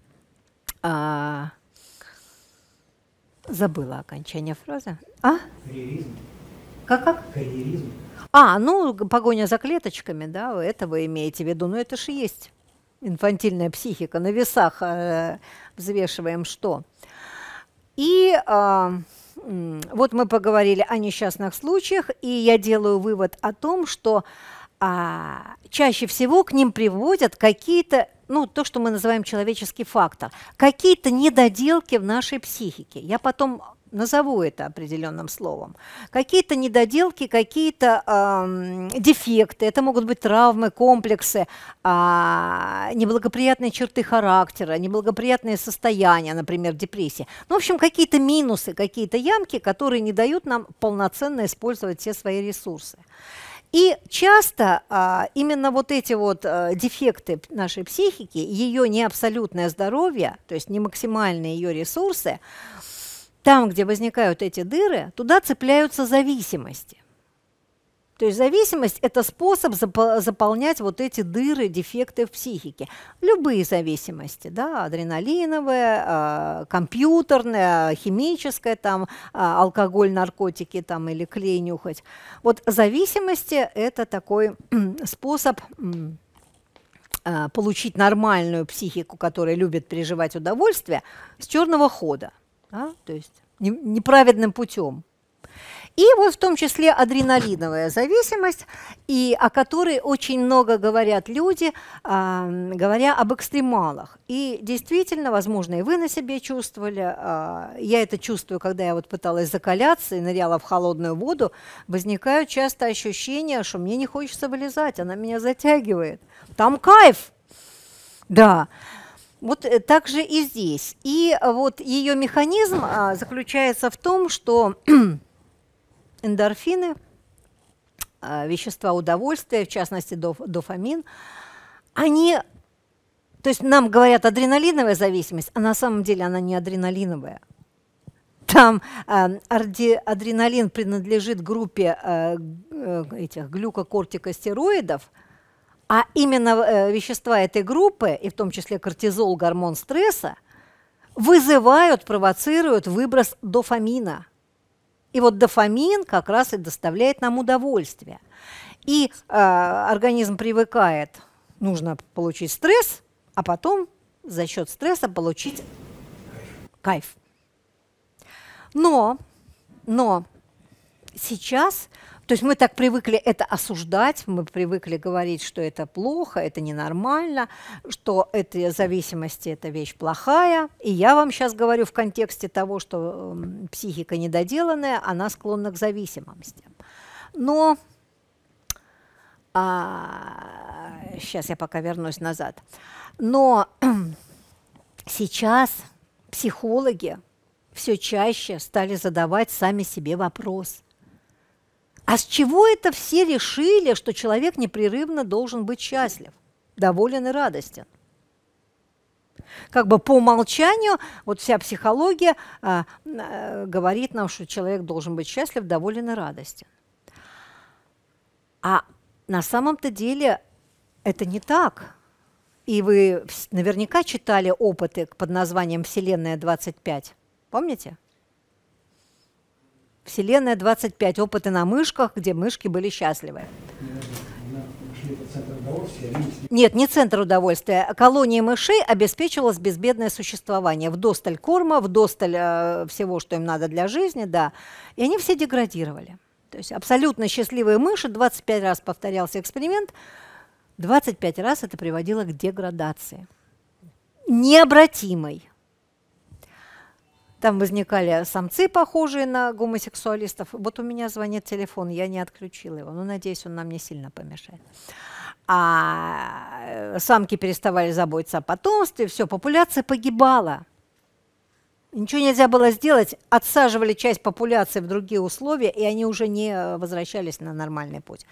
а, забыла окончание фразы. А? Карьеризм. Как как? Карьеризм. А, ну, погоня за клеточками, да, это вы имеете в виду, но ну, это же есть инфантильная психика, на весах э, взвешиваем что. И э, вот мы поговорили о несчастных случаях, и я делаю вывод о том, что а, чаще всего к ним приводят какие-то, ну, то, что мы называем человеческий фактор, какие-то недоделки в нашей психике. Я потом назову это определенным словом, какие-то недоделки, какие-то э, дефекты, это могут быть травмы, комплексы, э, неблагоприятные черты характера, неблагоприятные состояния, например, депрессия. Ну, в общем, какие-то минусы, какие-то ямки, которые не дают нам полноценно использовать все свои ресурсы. И часто а, именно вот эти вот а, дефекты нашей психики, ее неабсолютное здоровье, то есть не максимальные ее ресурсы, там, где возникают эти дыры, туда цепляются зависимости. То есть зависимость – это способ заполнять вот эти дыры, дефекты в психике. Любые зависимости, да, адреналиновая, компьютерная, химическая, там, а, алкоголь, наркотики там, или клей нюхать. Вот зависимости – это такой способ а, получить нормальную психику, которая любит переживать удовольствие, с черного хода да, то есть неправедным путем. И вот в том числе адреналиновая зависимость, и о которой очень много говорят люди, э, говоря об экстремалах. И действительно, возможно, и вы на себе чувствовали. Э, я это чувствую, когда я вот пыталась закаляться и ныряла в холодную воду. Возникают часто ощущения, что мне не хочется вылезать, она меня затягивает. Там кайф! Да, вот э, так же и здесь. И э, вот ее механизм а, заключается в том, что эндорфины, а, вещества удовольствия, в частности дофамин, они, то есть нам говорят адреналиновая зависимость, а на самом деле она не адреналиновая. Там э, адреналин принадлежит группе э, этих глюкокортикостероидов – а именно э, вещества этой группы, и в том числе кортизол, гормон стресса, вызывают, провоцируют выброс дофамина. И вот дофамин как раз и доставляет нам удовольствие. И э, организм привыкает, нужно получить стресс, а потом за счет стресса получить кайф. Но, но сейчас то есть мы так привыкли это осуждать, мы привыкли говорить, что это плохо, это ненормально, что эта зависимости это вещь плохая. И я вам сейчас говорю в контексте того, что эм, психика недоделанная, она склонна к зависимостям. Но а, сейчас я пока вернусь назад. Но сейчас психологи все чаще стали задавать сами себе вопрос – а с чего это все решили, что человек непрерывно должен быть счастлив, доволен и радостен? Как бы по умолчанию, вот вся психология а, а, говорит нам, что человек должен быть счастлив, доволен и радостен. А на самом-то деле это не так. И вы наверняка читали опыты под названием «Вселенная 25». Помните? Вселенная 25. Опыты на мышках, где мышки были счастливы. Нет, не центр удовольствия. Колония мышей обеспечивалось безбедное существование. в Вдосталь корма, в вдосталь э, всего, что им надо для жизни, да. И они все деградировали. То есть абсолютно счастливые мыши, 25 раз повторялся эксперимент, 25 раз это приводило к деградации. Необратимой. Там возникали самцы, похожие на гомосексуалистов. Вот у меня звонит телефон, я не отключила его. Ну, надеюсь, он нам не сильно помешает. А э, самки переставали заботиться о потомстве, все, популяция погибала. Ничего нельзя было сделать, отсаживали часть популяции в другие условия, и они уже не э, возвращались на нормальный путь.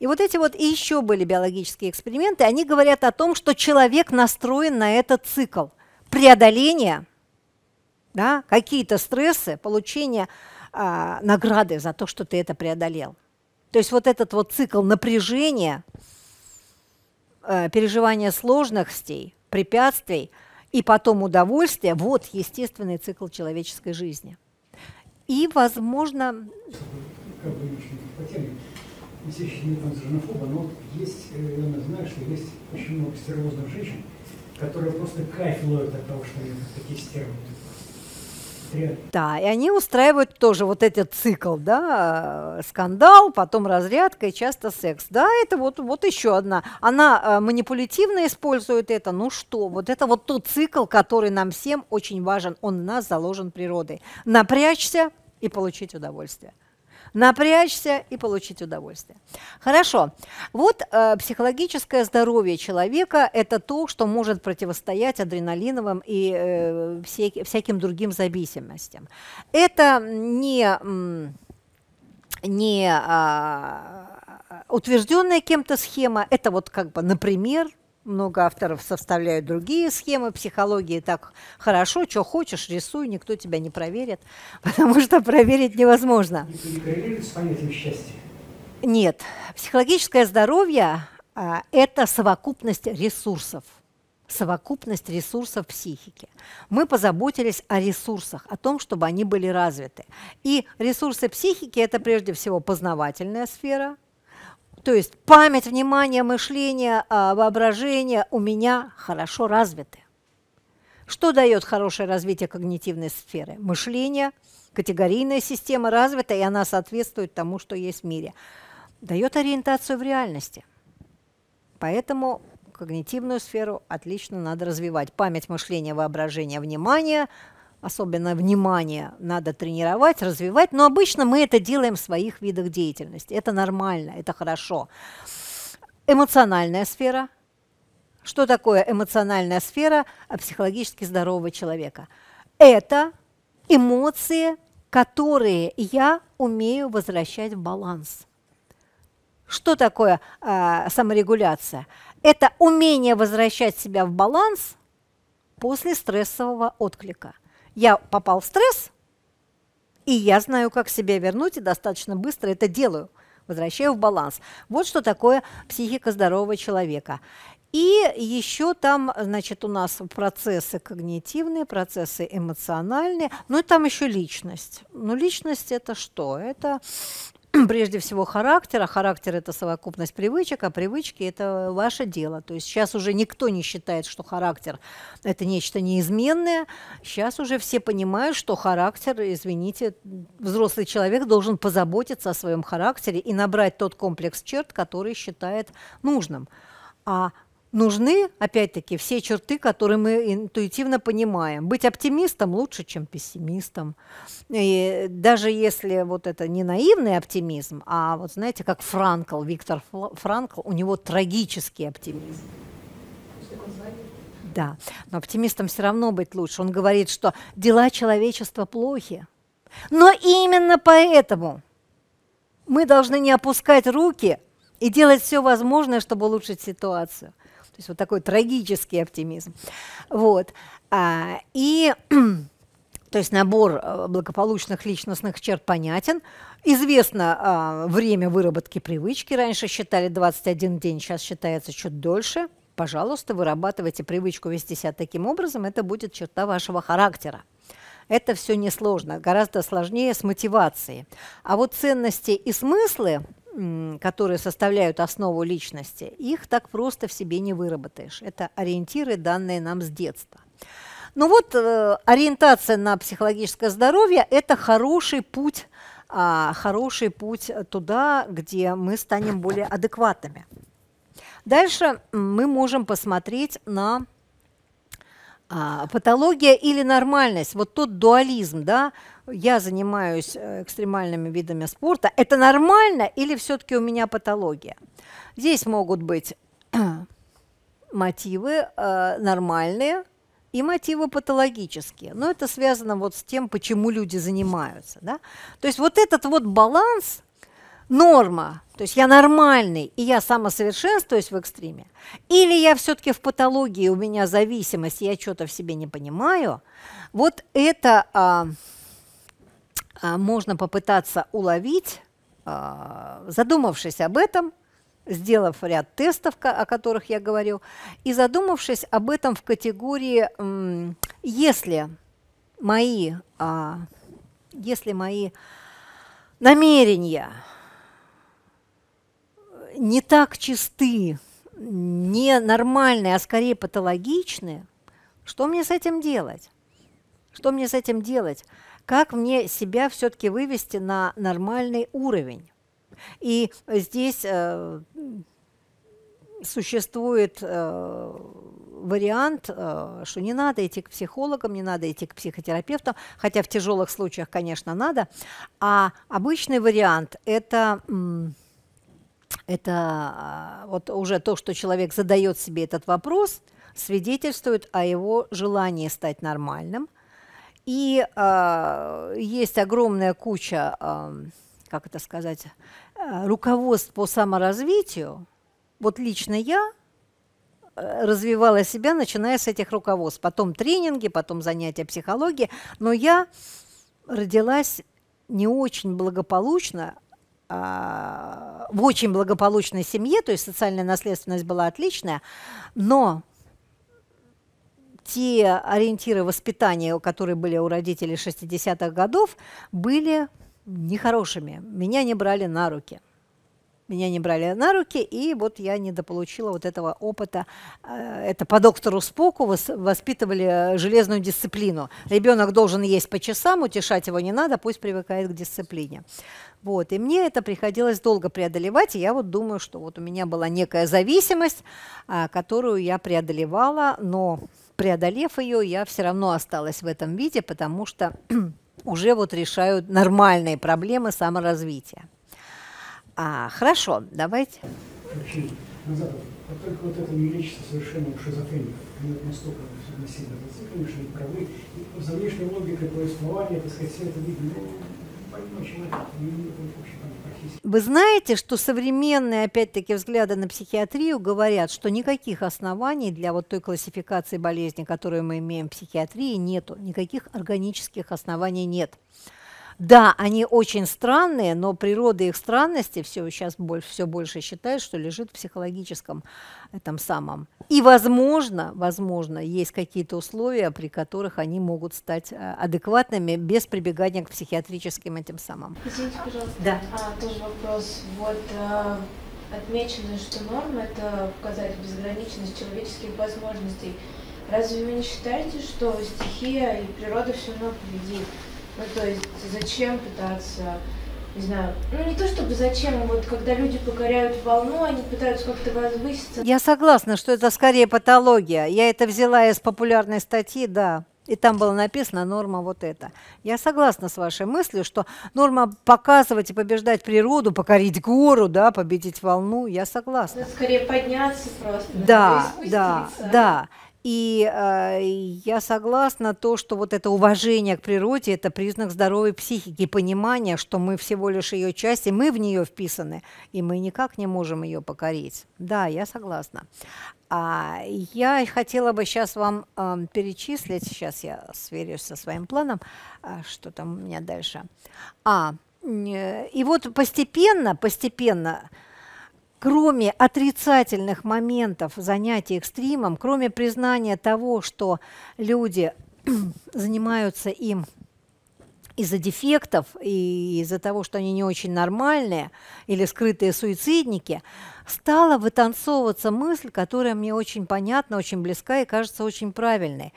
И вот эти вот и еще были биологические эксперименты, они говорят о том, что человек настроен на этот цикл преодоления – да, какие-то стрессы, получение а, награды за то, что ты это преодолел. То есть вот этот вот цикл напряжения, а, переживания сложностей, препятствий и потом удовольствия, вот естественный цикл человеческой жизни. И, возможно... Как бы ну, по теме, не там женофоба, но есть, э, я знаю, что есть очень много стервозных женщин, которые просто кайф ловят от того, что они такие стервы. Да, и они устраивают тоже вот этот цикл, да, э, скандал, потом разрядка и часто секс. Да, это вот, вот еще одна. Она э, манипулятивно использует это, ну что, вот это вот тот цикл, который нам всем очень важен, он у нас заложен природой. Напрячься и получить удовольствие напрячься и получить удовольствие. Хорошо. Вот э, психологическое здоровье человека – это то, что может противостоять адреналиновым и э, всяким, всяким другим зависимостям. Это не, не а, утвержденная кем-то схема, это вот как бы, например, много авторов составляют другие схемы психологии, так хорошо, что хочешь, рисуй, никто тебя не проверит, потому что проверить невозможно. Не проверили с понятием счастья? Нет. Психологическое здоровье а, – это совокупность ресурсов совокупность ресурсов психики. Мы позаботились о ресурсах, о том, чтобы они были развиты. И ресурсы психики – это прежде всего познавательная сфера – то есть память, внимание, мышление, а, воображение у меня хорошо развиты. Что дает хорошее развитие когнитивной сферы? Мышление, категорийная система развита, и она соответствует тому, что есть в мире. Дает ориентацию в реальности. Поэтому когнитивную сферу отлично надо развивать. Память, мышление, воображение, внимание – особенно внимание надо тренировать, развивать, но обычно мы это делаем в своих видах деятельности. Это нормально, это хорошо. Эмоциональная сфера. Что такое эмоциональная сфера а психологически здорового человека? Это эмоции, которые я умею возвращать в баланс. Что такое э, саморегуляция? Это умение возвращать себя в баланс после стрессового отклика. Я попал в стресс, и я знаю, как себя вернуть, и достаточно быстро это делаю, возвращаю в баланс. Вот что такое психика здорового человека. И еще там, значит, у нас процессы когнитивные, процессы эмоциональные, ну и там еще личность. Ну, личность это что? Это прежде всего характера. Характер – это совокупность привычек, а привычки – это ваше дело. То есть сейчас уже никто не считает, что характер – это нечто неизменное. Сейчас уже все понимают, что характер, извините, взрослый человек должен позаботиться о своем характере и набрать тот комплекс черт, который считает нужным. А нужны, опять-таки, все черты, которые мы интуитивно понимаем. Быть оптимистом лучше, чем пессимистом. И даже если вот это не наивный оптимизм, а вот знаете, как Франкл, Виктор Франкл, у него трагический оптимизм. Да, но оптимистом все равно быть лучше. Он говорит, что дела человечества плохи. Но именно поэтому мы должны не опускать руки и делать все возможное, чтобы улучшить ситуацию есть вот такой трагический оптимизм. Вот. А, и то есть набор э, благополучных личностных черт понятен. Известно э, время выработки привычки. Раньше считали 21 день, сейчас считается чуть дольше. Пожалуйста, вырабатывайте привычку вести себя таким образом. Это будет черта вашего характера. Это все несложно, гораздо сложнее с мотивацией. А вот ценности и смыслы которые составляют основу личности, их так просто в себе не выработаешь. Это ориентиры, данные нам с детства. Ну вот э, ориентация на психологическое здоровье – это хороший путь, а, хороший путь туда, где мы станем более адекватными. Дальше мы можем посмотреть на а, патология или нормальность, вот тот дуализм, да, я занимаюсь э, экстремальными видами спорта, это нормально или все-таки у меня патология? Здесь могут быть мотивы э, нормальные и мотивы патологические, но это связано вот с тем, почему люди занимаются, да. То есть вот этот вот баланс норма, то есть я нормальный, и я самосовершенствуюсь в экстриме, или я все-таки в патологии, у меня зависимость, я что-то в себе не понимаю, вот это а, а, можно попытаться уловить, а, задумавшись об этом, сделав ряд тестов, о которых я говорю, и задумавшись об этом в категории, если мои, а, если мои намерения – не так чисты, не нормальные, а скорее патологичные, что мне с этим делать? Что мне с этим делать? Как мне себя все-таки вывести на нормальный уровень? И здесь э, существует э, вариант, э, что не надо идти к психологам, не надо идти к психотерапевтам, хотя в тяжелых случаях, конечно, надо. А обычный вариант – это… М- это а, вот уже то, что человек задает себе этот вопрос, свидетельствует о его желании стать нормальным. И э, есть огромная куча, э, как это сказать, э, руководств по саморазвитию. Вот лично я э, развивала себя, начиная с этих руководств. Потом тренинги, потом занятия психологии. Но я родилась не очень благополучно, а, в очень благополучной семье, то есть социальная наследственность была отличная, но те ориентиры воспитания, которые были у родителей 60-х годов, были нехорошими. Меня не брали на руки – меня не брали на руки, и вот я недополучила вот этого опыта. Э, это по доктору Споку воспитывали железную дисциплину. Ребенок должен есть по часам, утешать его не надо, пусть привыкает к дисциплине. Вот, и мне это приходилось долго преодолевать, и я вот думаю, что вот у меня была некая зависимость, а, которую я преодолевала, но преодолев ее, я все равно осталась в этом виде, потому что уже вот решают нормальные проблемы саморазвития. А, хорошо, давайте. Вообще, назад. Ну вот только вот это не лечится совершенно у шизофреников. Они настолько сильно зациклены, что они правы. И за внешней логикой повествования, так сказать, все это видно. Ну, ну, Вы знаете, что современные, опять-таки, взгляды на психиатрию говорят, что никаких оснований для вот той классификации болезни, которую мы имеем в психиатрии, нету. Никаких органических оснований нет. Да, они очень странные, но природа их странности все сейчас все больше считает, что лежит в психологическом этом самом. И, возможно, возможно, есть какие-то условия, при которых они могут стать э, адекватными без прибегания к психиатрическим этим самым. Извините, пожалуйста. Да. А, тоже вопрос. Вот а, э, отмечено, что норм это показатель безграничность человеческих возможностей. Разве вы не считаете, что стихия и природа все равно победит? Ну, то есть зачем пытаться, не знаю, ну не то чтобы зачем, а вот когда люди покоряют волну, они пытаются как-то возвыситься. Я согласна, что это скорее патология. Я это взяла из популярной статьи, да. И там было написано норма вот это. Я согласна с вашей мыслью, что норма показывать и побеждать природу, покорить гору, да, победить волну, я согласна. Это скорее подняться просто. Да, да, да. И э, я согласна то, что вот это уважение к природе – это признак здоровой психики, понимание, что мы всего лишь ее часть, и мы в нее вписаны, и мы никак не можем ее покорить. Да, я согласна. А я хотела бы сейчас вам э, перечислить, сейчас я сверюсь со своим планом, э, что там у меня дальше. А, э, и вот постепенно, постепенно – кроме отрицательных моментов занятий экстримом, кроме признания того, что люди занимаются им из-за дефектов и из-за того, что они не очень нормальные или скрытые суицидники, стала вытанцовываться мысль, которая мне очень понятна, очень близка и кажется очень правильной.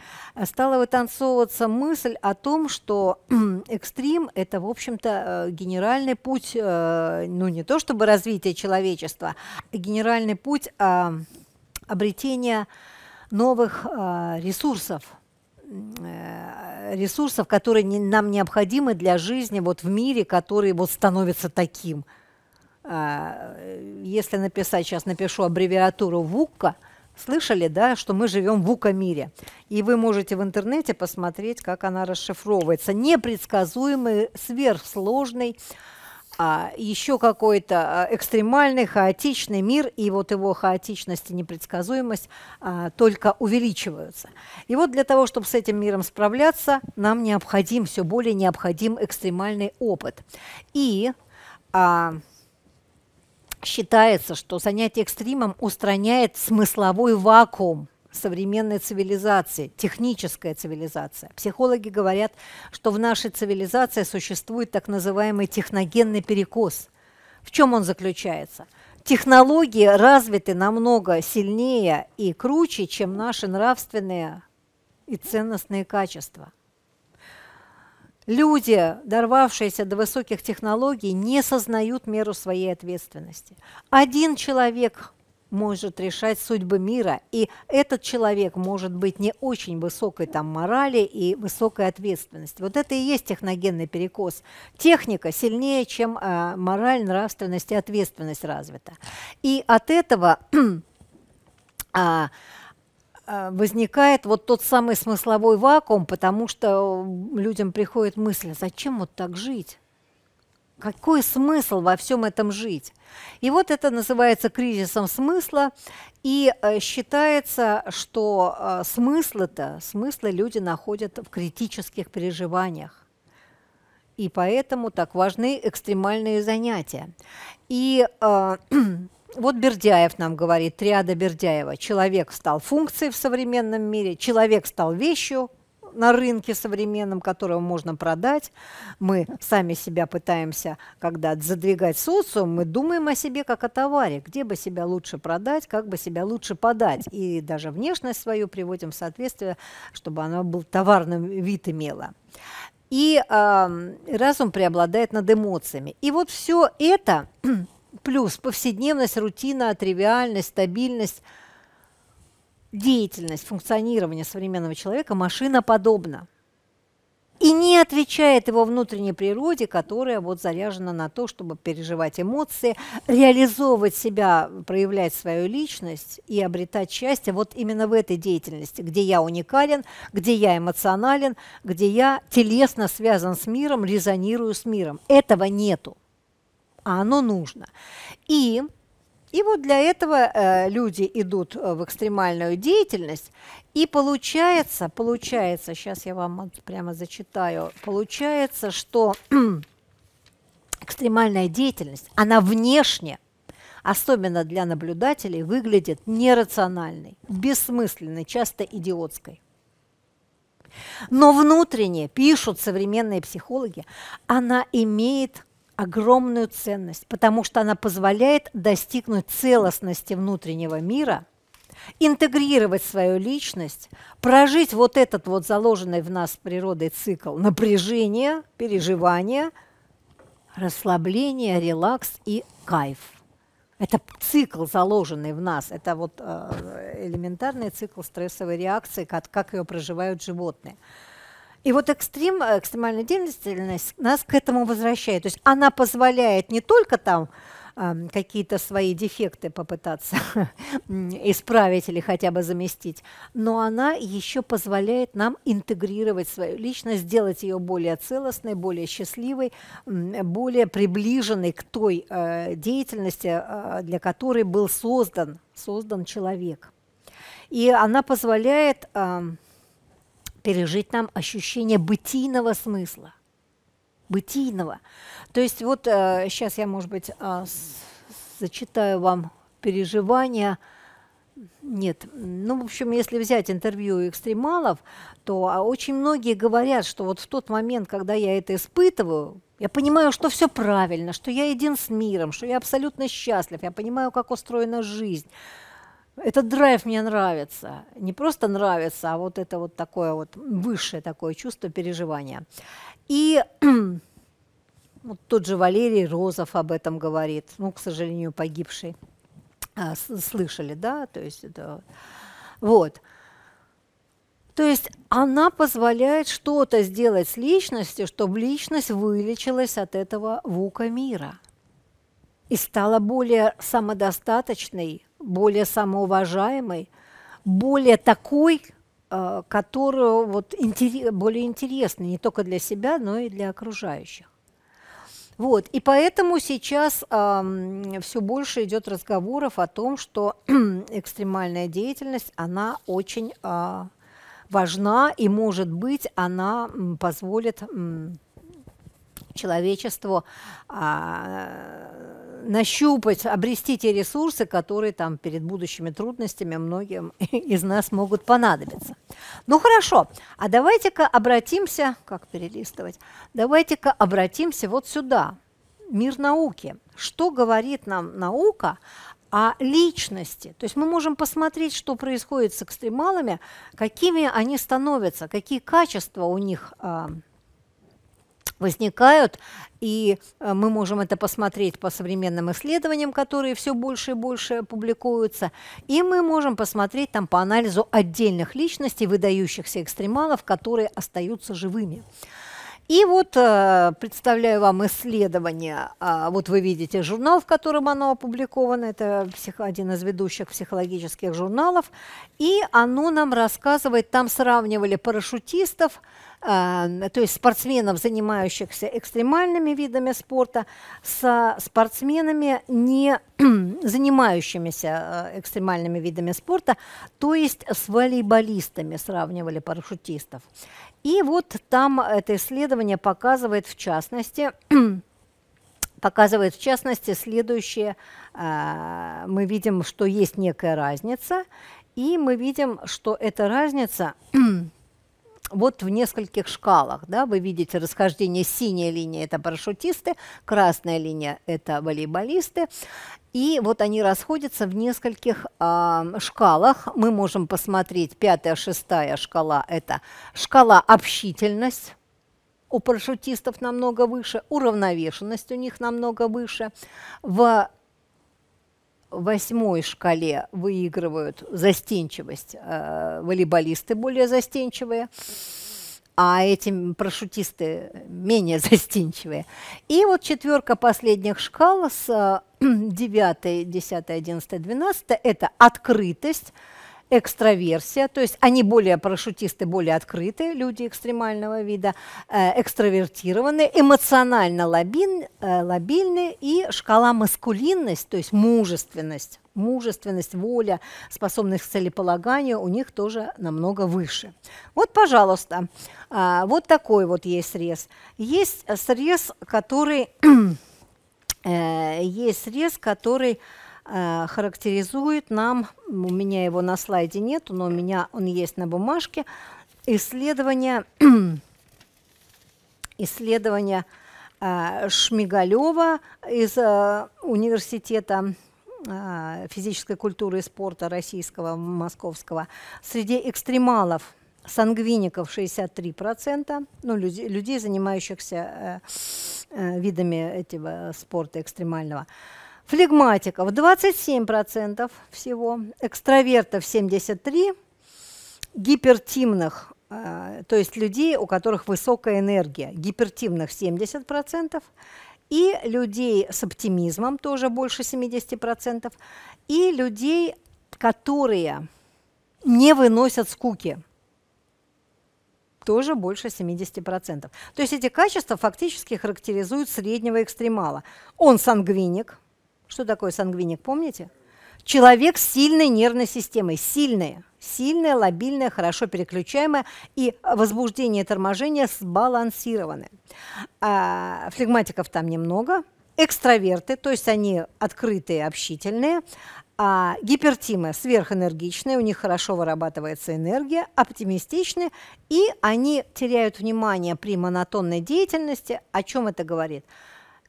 Стала вытанцовываться мысль о том, что экстрим – это, в общем-то, э, генеральный путь, э, ну не то чтобы развития человечества, а генеральный путь э, обретения новых ресурсов, ресурсов, которые не, нам необходимы для жизни вот в мире, который вот становится таким. А, если написать, сейчас напишу аббревиатуру ВУКа, слышали, да, что мы живем в ВУКа-мире. И вы можете в интернете посмотреть, как она расшифровывается. Непредсказуемый, сверхсложный, а, еще какой-то а, экстремальный, хаотичный мир, и вот его хаотичность и непредсказуемость а, только увеличиваются. И вот для того, чтобы с этим миром справляться, нам необходим, все более необходим экстремальный опыт. И а, считается, что занятие экстримом устраняет смысловой вакуум современной цивилизации, техническая цивилизация. Психологи говорят, что в нашей цивилизации существует так называемый техногенный перекос. В чем он заключается? Технологии развиты намного сильнее и круче, чем наши нравственные и ценностные качества. Люди, дорвавшиеся до высоких технологий, не сознают меру своей ответственности. Один человек может решать судьбы мира. И этот человек может быть не очень высокой там морали и высокой ответственности. Вот это и есть техногенный перекос. Техника сильнее, чем э, мораль, нравственность и ответственность развита. И от этого... А, а, возникает вот тот самый смысловой вакуум, потому что людям приходит мысль, «А зачем вот так жить? какой смысл во всем этом жить? И вот это называется кризисом смысла, и э, считается, что э, смысл это, смыслы люди находят в критических переживаниях. И поэтому так важны экстремальные занятия. И э, вот Бердяев нам говорит, триада Бердяева. Человек стал функцией в современном мире, человек стал вещью, на рынке современном, которого можно продать. Мы сами себя пытаемся, когда задвигать социум, мы думаем о себе как о товаре, где бы себя лучше продать, как бы себя лучше подать. И даже внешность свою приводим в соответствие, чтобы она был товарным вид имела. И э, разум преобладает над эмоциями. И вот все это плюс повседневность, рутина, тривиальность, стабильность – деятельность, функционирование современного человека машина подобна и не отвечает его внутренней природе, которая вот заряжена на то, чтобы переживать эмоции, реализовывать себя, проявлять свою личность и обретать счастье вот именно в этой деятельности, где я уникален, где я эмоционален, где я телесно связан с миром, резонирую с миром. Этого нету, а оно нужно. И и вот для этого э, люди идут э, в экстремальную деятельность. И получается, получается, сейчас я вам прямо зачитаю, получается, что экстремальная деятельность, она внешне, особенно для наблюдателей, выглядит нерациональной, бессмысленной, часто идиотской. Но внутренне, пишут современные психологи, она имеет огромную ценность, потому что она позволяет достигнуть целостности внутреннего мира, интегрировать свою личность, прожить вот этот вот заложенный в нас природой цикл напряжения, переживания, расслабления, релакс и кайф. Это цикл, заложенный в нас. Это вот э, элементарный цикл стрессовой реакции, как, как ее проживают животные. И вот экстрим, э, экстремальная деятельность нас к этому возвращает. То есть она позволяет не только там эм, какие-то свои дефекты попытаться исправить или хотя бы заместить, но она еще позволяет нам интегрировать свою личность, сделать ее более целостной, более счастливой, более приближенной к той э, деятельности, э, для которой был создан, создан человек. И она позволяет эм, пережить нам ощущение бытийного смысла. Бытийного. То есть вот э, сейчас я, может быть, э, зачитаю вам переживания. Нет, ну, в общем, если взять интервью экстремалов, то а, очень многие говорят, что вот в тот момент, когда я это испытываю, я понимаю, что все правильно, что я един с миром, что я абсолютно счастлив, я понимаю, как устроена жизнь. Этот драйв мне нравится. Не просто нравится, а вот это вот такое вот высшее такое чувство переживания. И вот тот же Валерий Розов об этом говорит, ну, к сожалению, погибший. А, слышали, да? То есть это... Вот. То есть она позволяет что-то сделать с личностью, чтобы личность вылечилась от этого вука мира – и стала более самодостаточной, более самоуважаемой, более такой, э, которую вот более интересной не только для себя, но и для окружающих. Вот, и поэтому сейчас э, все больше идет разговоров о том, что экстремальная деятельность, она очень э, важна, и, может быть, она позволит э, человечеству э, нащупать, обрести те ресурсы, которые там перед будущими трудностями многим из нас могут понадобиться. Ну хорошо, а давайте-ка обратимся, как перелистывать, давайте-ка обратимся вот сюда, мир науки. Что говорит нам наука о личности. То есть мы можем посмотреть, что происходит с экстремалами, какими они становятся, какие качества у них э, возникают, и э, мы можем это посмотреть по современным исследованиям, которые все больше и больше публикуются, и мы можем посмотреть там по анализу отдельных личностей, выдающихся экстремалов, которые остаются живыми. И вот э, представляю вам исследование. А, вот вы видите журнал, в котором оно опубликовано. Это один из ведущих психологических журналов. И оно нам рассказывает, там сравнивали парашютистов, э, то есть спортсменов, занимающихся экстремальными видами спорта, с спортсменами, не занимающимися э, экстремальными видами спорта, то есть с волейболистами сравнивали парашютистов. И вот там это исследование показывает в частности, показывает в частности следующее. А, мы видим, что есть некая разница, и мы видим, что эта разница вот в нескольких шкалах. Да, вы видите расхождение синяя линия – это парашютисты, красная линия – это волейболисты. И вот они расходятся в нескольких э, шкалах. Мы можем посмотреть, пятая, шестая шкала – это шкала общительность. У парашютистов намного выше, уравновешенность у них намного выше. В восьмой шкале выигрывают застенчивость э, волейболисты более застенчивые, а эти парашютисты менее застенчивые. И вот четверка последних шкал с э, 9, 10, 11, 12 – это открытость, экстраверсия, то есть они более парашютисты, более открытые, люди экстремального вида, э, экстравертированные, эмоционально лобин, э, лобильные и шкала маскулинность, то есть мужественность, мужественность, воля, способность к целеполаганию у них тоже намного выше. Вот, пожалуйста, а, вот такой вот есть срез. Есть срез, который... Э, есть срез, который Э, характеризует нам, у меня его на слайде нет, но у меня он есть на бумажке, исследование, исследование э, Шмигалева из э, университета физической культуры и спорта российского, московского, среди экстремалов сангвиников 63%, ну, людей, людей занимающихся э, э, видами этого спорта экстремального, Флегматиков 27% всего, экстравертов 73%, гипертимных, э, то есть людей, у которых высокая энергия, гипертимных 70%, и людей с оптимизмом тоже больше 70%, и людей, которые не выносят скуки, тоже больше 70%. То есть эти качества фактически характеризуют среднего экстремала. Он сангвиник, что такое сангвиник, помните? Человек с сильной нервной системой, сильная, сильная, лобильная, хорошо переключаемая, и возбуждение и торможение сбалансированы. А, флегматиков там немного. Экстраверты, то есть они открытые, общительные. А гипертимы сверхэнергичные, у них хорошо вырабатывается энергия, оптимистичны, и они теряют внимание при монотонной деятельности. О чем это говорит?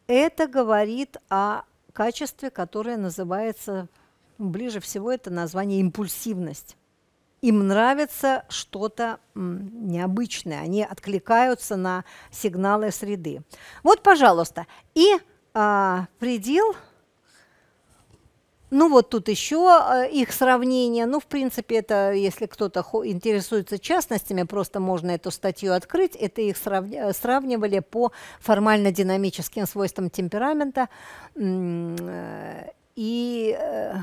Это говорит о качестве, которое называется, ну, ближе всего это название импульсивность. Им нравится что-то необычное, они откликаются на сигналы среды. Вот, пожалуйста, и а, предел – ну вот тут еще э, их сравнение. Ну, в принципе, это, если кто-то интересуется частностями, просто можно эту статью открыть. Это их сравнивали по формально-динамическим свойствам темперамента. Э, и, э,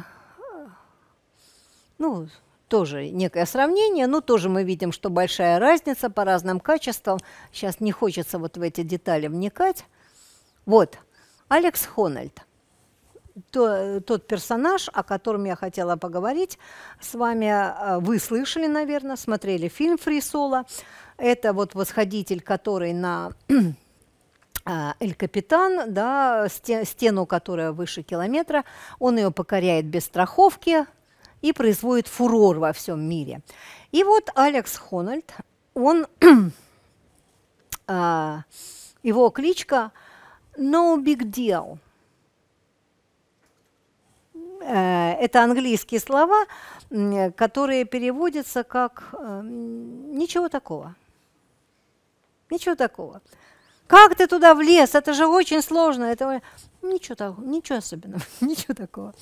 ну, тоже некое сравнение, но ну, тоже мы видим, что большая разница по разным качествам. Сейчас не хочется вот в эти детали вникать. Вот, Алекс Хональд – то, тот персонаж, о котором я хотела поговорить с вами, э, вы слышали, наверное, смотрели фильм «Фри Это вот восходитель, который на э, Эль Капитан, да, стену, которая выше километра, он ее покоряет без страховки и производит фурор во всем мире. И вот Алекс Хональд, он, э, его кличка «No Big Deal», Э, это английские слова, которые переводятся как эм, «ничего такого». Ничего такого. Как ты туда влез? Это же очень сложно. Это... Ничего, такого, ничего особенного, ничего такого.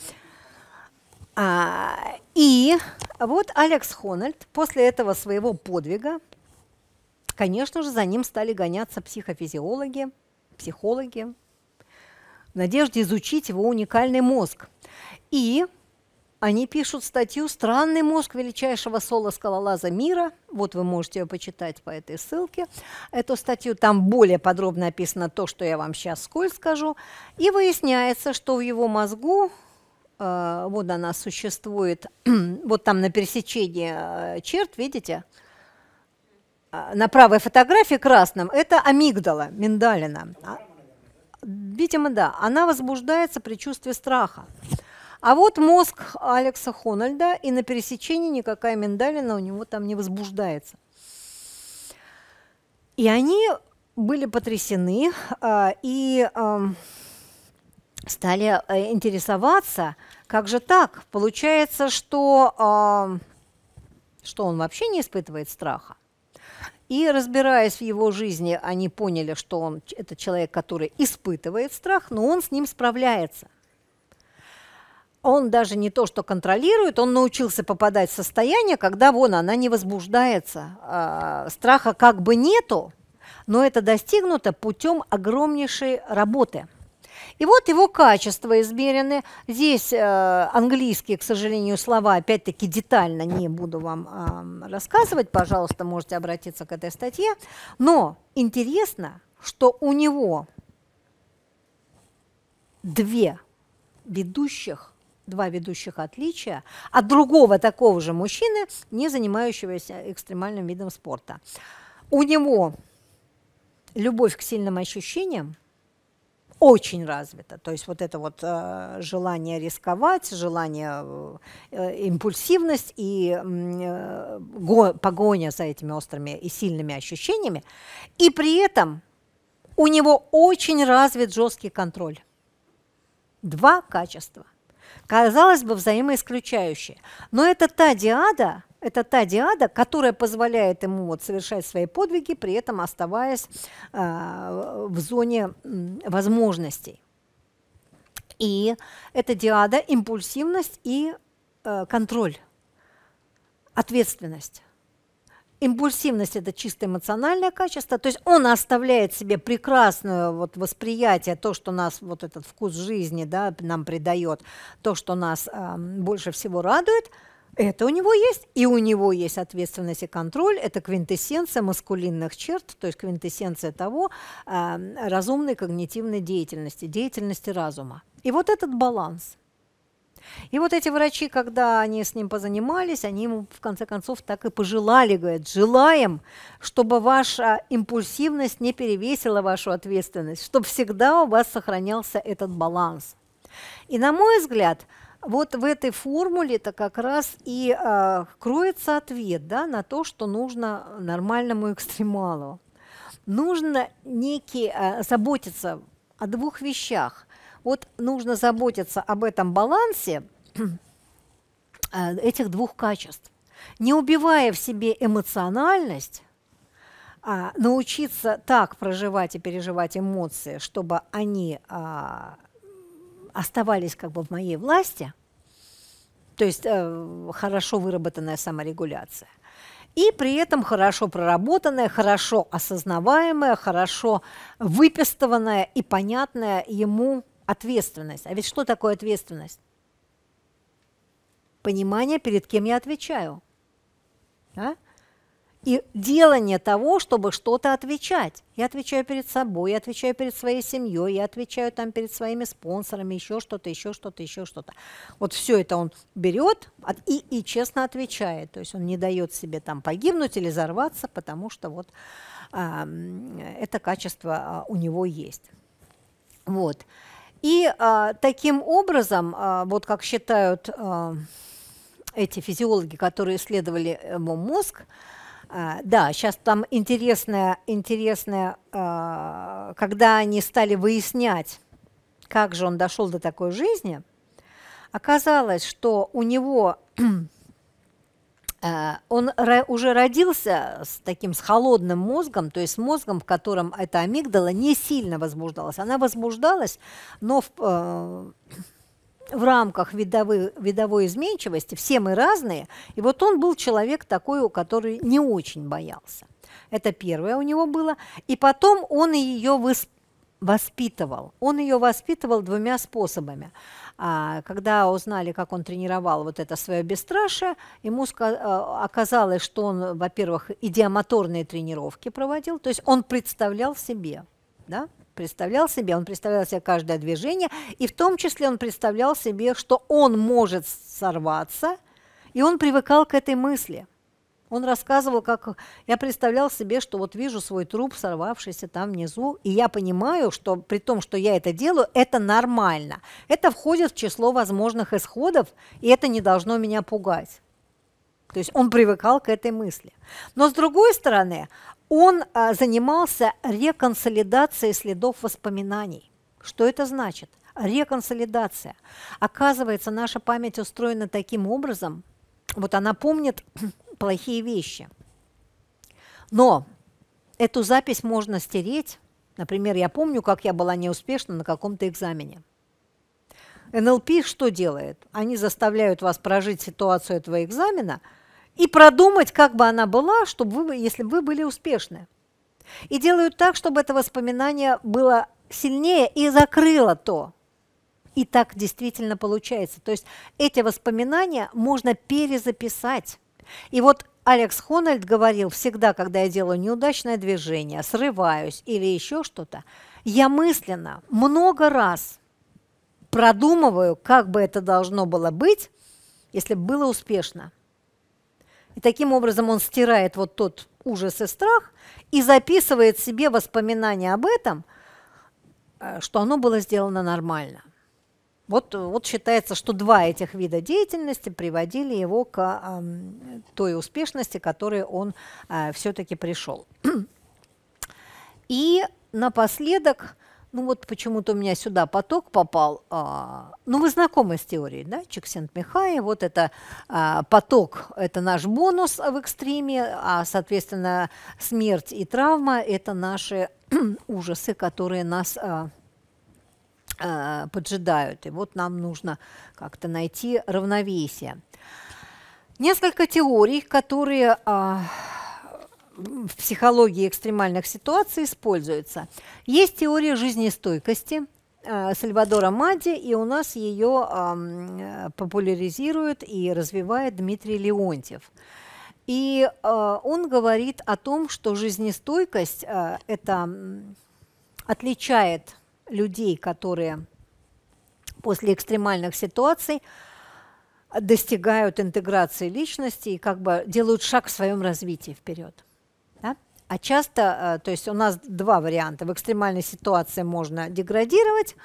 А, и вот Алекс Хональд после этого своего подвига, конечно же, за ним стали гоняться психофизиологи, психологи, в надежде изучить его уникальный мозг. И они пишут статью «Странный мозг величайшего соло-скалолаза мира». Вот вы можете ее почитать по этой ссылке. Эту статью там более подробно описано то, что я вам сейчас сколь скажу. И выясняется, что в его мозгу э, вот она существует, вот там на пересечении э, черт, видите, а, на правой фотографии красным, это амигдала, миндалина. А, видимо, да, она возбуждается при чувстве страха. А вот мозг Алекса Хональда, и на пересечении никакая миндалина у него там не возбуждается. И они были потрясены а, и стали э, интересоваться, как же так? Получается, что, что он вообще не испытывает страха. И разбираясь в его жизни, они поняли, что он это человек, который испытывает страх, но он с ним справляется – он даже не то, что контролирует, он научился попадать в состояние, когда вон она не возбуждается. А, страха как бы нету, но это достигнуто путем огромнейшей работы. И вот его качества измерены. Здесь э, английские, к сожалению, слова, опять-таки детально не буду вам э, рассказывать, пожалуйста, можете обратиться к этой статье. Но интересно, что у него две ведущих два ведущих отличия от другого такого же мужчины, не занимающегося экстремальным видом спорта. У него любовь к сильным ощущениям очень развита. То есть вот это вот э, желание рисковать, желание, э, импульсивность и э, го, погоня за этими острыми и сильными ощущениями. И при этом у него очень развит жесткий контроль. Два качества – казалось бы, взаимоисключающие. Но это та диада, это та диада, которая позволяет ему вот совершать свои подвиги, при этом оставаясь э, в зоне возможностей. И эта диада – импульсивность и э, контроль, ответственность. Импульсивность – это чисто эмоциональное качество, то есть он оставляет себе прекрасное вот восприятие, то, что нас вот этот вкус жизни да, нам придает, то, что нас э, больше всего радует, это у него есть, и у него есть ответственность и контроль, это квинтэссенция маскулинных черт, то есть квинтэссенция того э, разумной когнитивной деятельности, деятельности разума. И вот этот баланс – и вот эти врачи, когда они с ним позанимались, они ему в конце концов так и пожелали, говорят, желаем, чтобы ваша импульсивность не перевесила вашу ответственность, чтобы всегда у вас сохранялся этот баланс. И на мой взгляд, вот в этой формуле-то как раз и э, кроется ответ да, на то, что нужно нормальному экстремалу. Нужно некий, э, заботиться о двух вещах. Вот нужно заботиться об этом балансе э, этих двух качеств. Не убивая в себе эмоциональность, а, научиться так проживать и переживать эмоции, чтобы они а, оставались как бы в моей власти, то есть а, хорошо выработанная саморегуляция, и при этом хорошо проработанная, хорошо осознаваемая, хорошо выпистованная и понятная ему Ответственность. А ведь что такое ответственность? Понимание, перед кем я отвечаю. Да? И делание того, чтобы что-то отвечать. Я отвечаю перед собой, я отвечаю перед своей семьей, я отвечаю там перед своими спонсорами, еще что-то, еще что-то, еще что-то. Вот все это он берет и, и честно отвечает. То есть он не дает себе там погибнуть или взорваться, потому что вот а, это качество а, у него есть. Вот. И а, таким образом, а, вот как считают а, эти физиологи, которые исследовали его э, мозг, а, да, сейчас там интересное, интересное а, когда они стали выяснять, как же он дошел до такой жизни, оказалось, что у него Э, он уже родился с таким с холодным мозгом, то есть мозгом, в котором эта амигдала не сильно возбуждалась. Она возбуждалась, но в, э, в рамках видовой, видовой изменчивости все мы разные. И вот он был человек такой, который не очень боялся. Это первое у него было. И потом он ее воспитывал. Он ее воспитывал двумя способами. А, когда узнали, как он тренировал вот это свое бесстрашие, ему а, оказалось, что он, во-первых, идиомоторные тренировки проводил, то есть он представлял себе, да, представлял себе, он представлял себе каждое движение, и в том числе он представлял себе, что он может сорваться, и он привыкал к этой мысли – он рассказывал, как я представлял себе, что вот вижу свой труп, сорвавшийся там внизу, и я понимаю, что при том, что я это делаю, это нормально. Это входит в число возможных исходов, и это не должно меня пугать. То есть он привыкал к этой мысли. Но с другой стороны, он а, занимался реконсолидацией следов воспоминаний. Что это значит? Реконсолидация. Оказывается, наша память устроена таким образом, вот она помнит плохие вещи. Но эту запись можно стереть. Например, я помню, как я была неуспешна на каком-то экзамене. НЛП что делает? Они заставляют вас прожить ситуацию этого экзамена и продумать, как бы она была, чтобы вы, если бы вы были успешны. И делают так, чтобы это воспоминание было сильнее и закрыло то. И так действительно получается. То есть эти воспоминания можно перезаписать и вот Алекс Хональд говорил, всегда, когда я делаю неудачное движение, срываюсь или еще что-то, я мысленно много раз продумываю, как бы это должно было быть, если бы было успешно. И таким образом он стирает вот тот ужас и страх и записывает себе воспоминания об этом, э, что оно было сделано нормально. Вот, вот считается, что два этих вида деятельности приводили его к э, той успешности, к которой он э, все-таки пришел. И напоследок, ну вот почему-то у меня сюда поток попал. А, ну вы знакомы с теорией, да, Чиксент-Михай, вот это а, поток, это наш бонус в экстриме, а, соответственно, смерть и травма – это наши ужасы, которые нас а, Э, поджидают. И вот нам нужно как-то найти равновесие. Несколько теорий, которые а, в психологии экстремальных ситуаций используются. Есть теория жизнестойкости э, Сальвадора Мади, и у нас ее э, популяризирует и развивает Дмитрий Леонтьев. И он говорит о том, что жизнестойкость это отличает людей, которые после экстремальных ситуаций достигают интеграции личности и как бы делают шаг в своем развитии вперед. Да? А часто, э, то есть у нас два варианта. В экстремальной ситуации можно деградировать,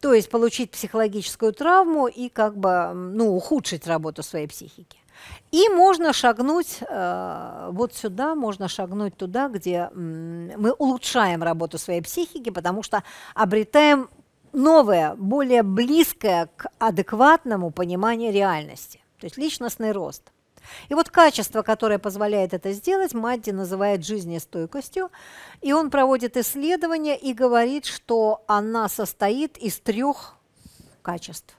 то есть получить психологическую травму и как бы ну, ухудшить работу своей психики. И можно шагнуть э, вот сюда, можно шагнуть туда, где мы улучшаем работу своей психики, потому что обретаем новое, более близкое к адекватному пониманию реальности, то есть личностный рост. И вот качество, которое позволяет это сделать, Мадди называет жизнестойкостью, и он проводит исследования и говорит, что она состоит из трех качеств.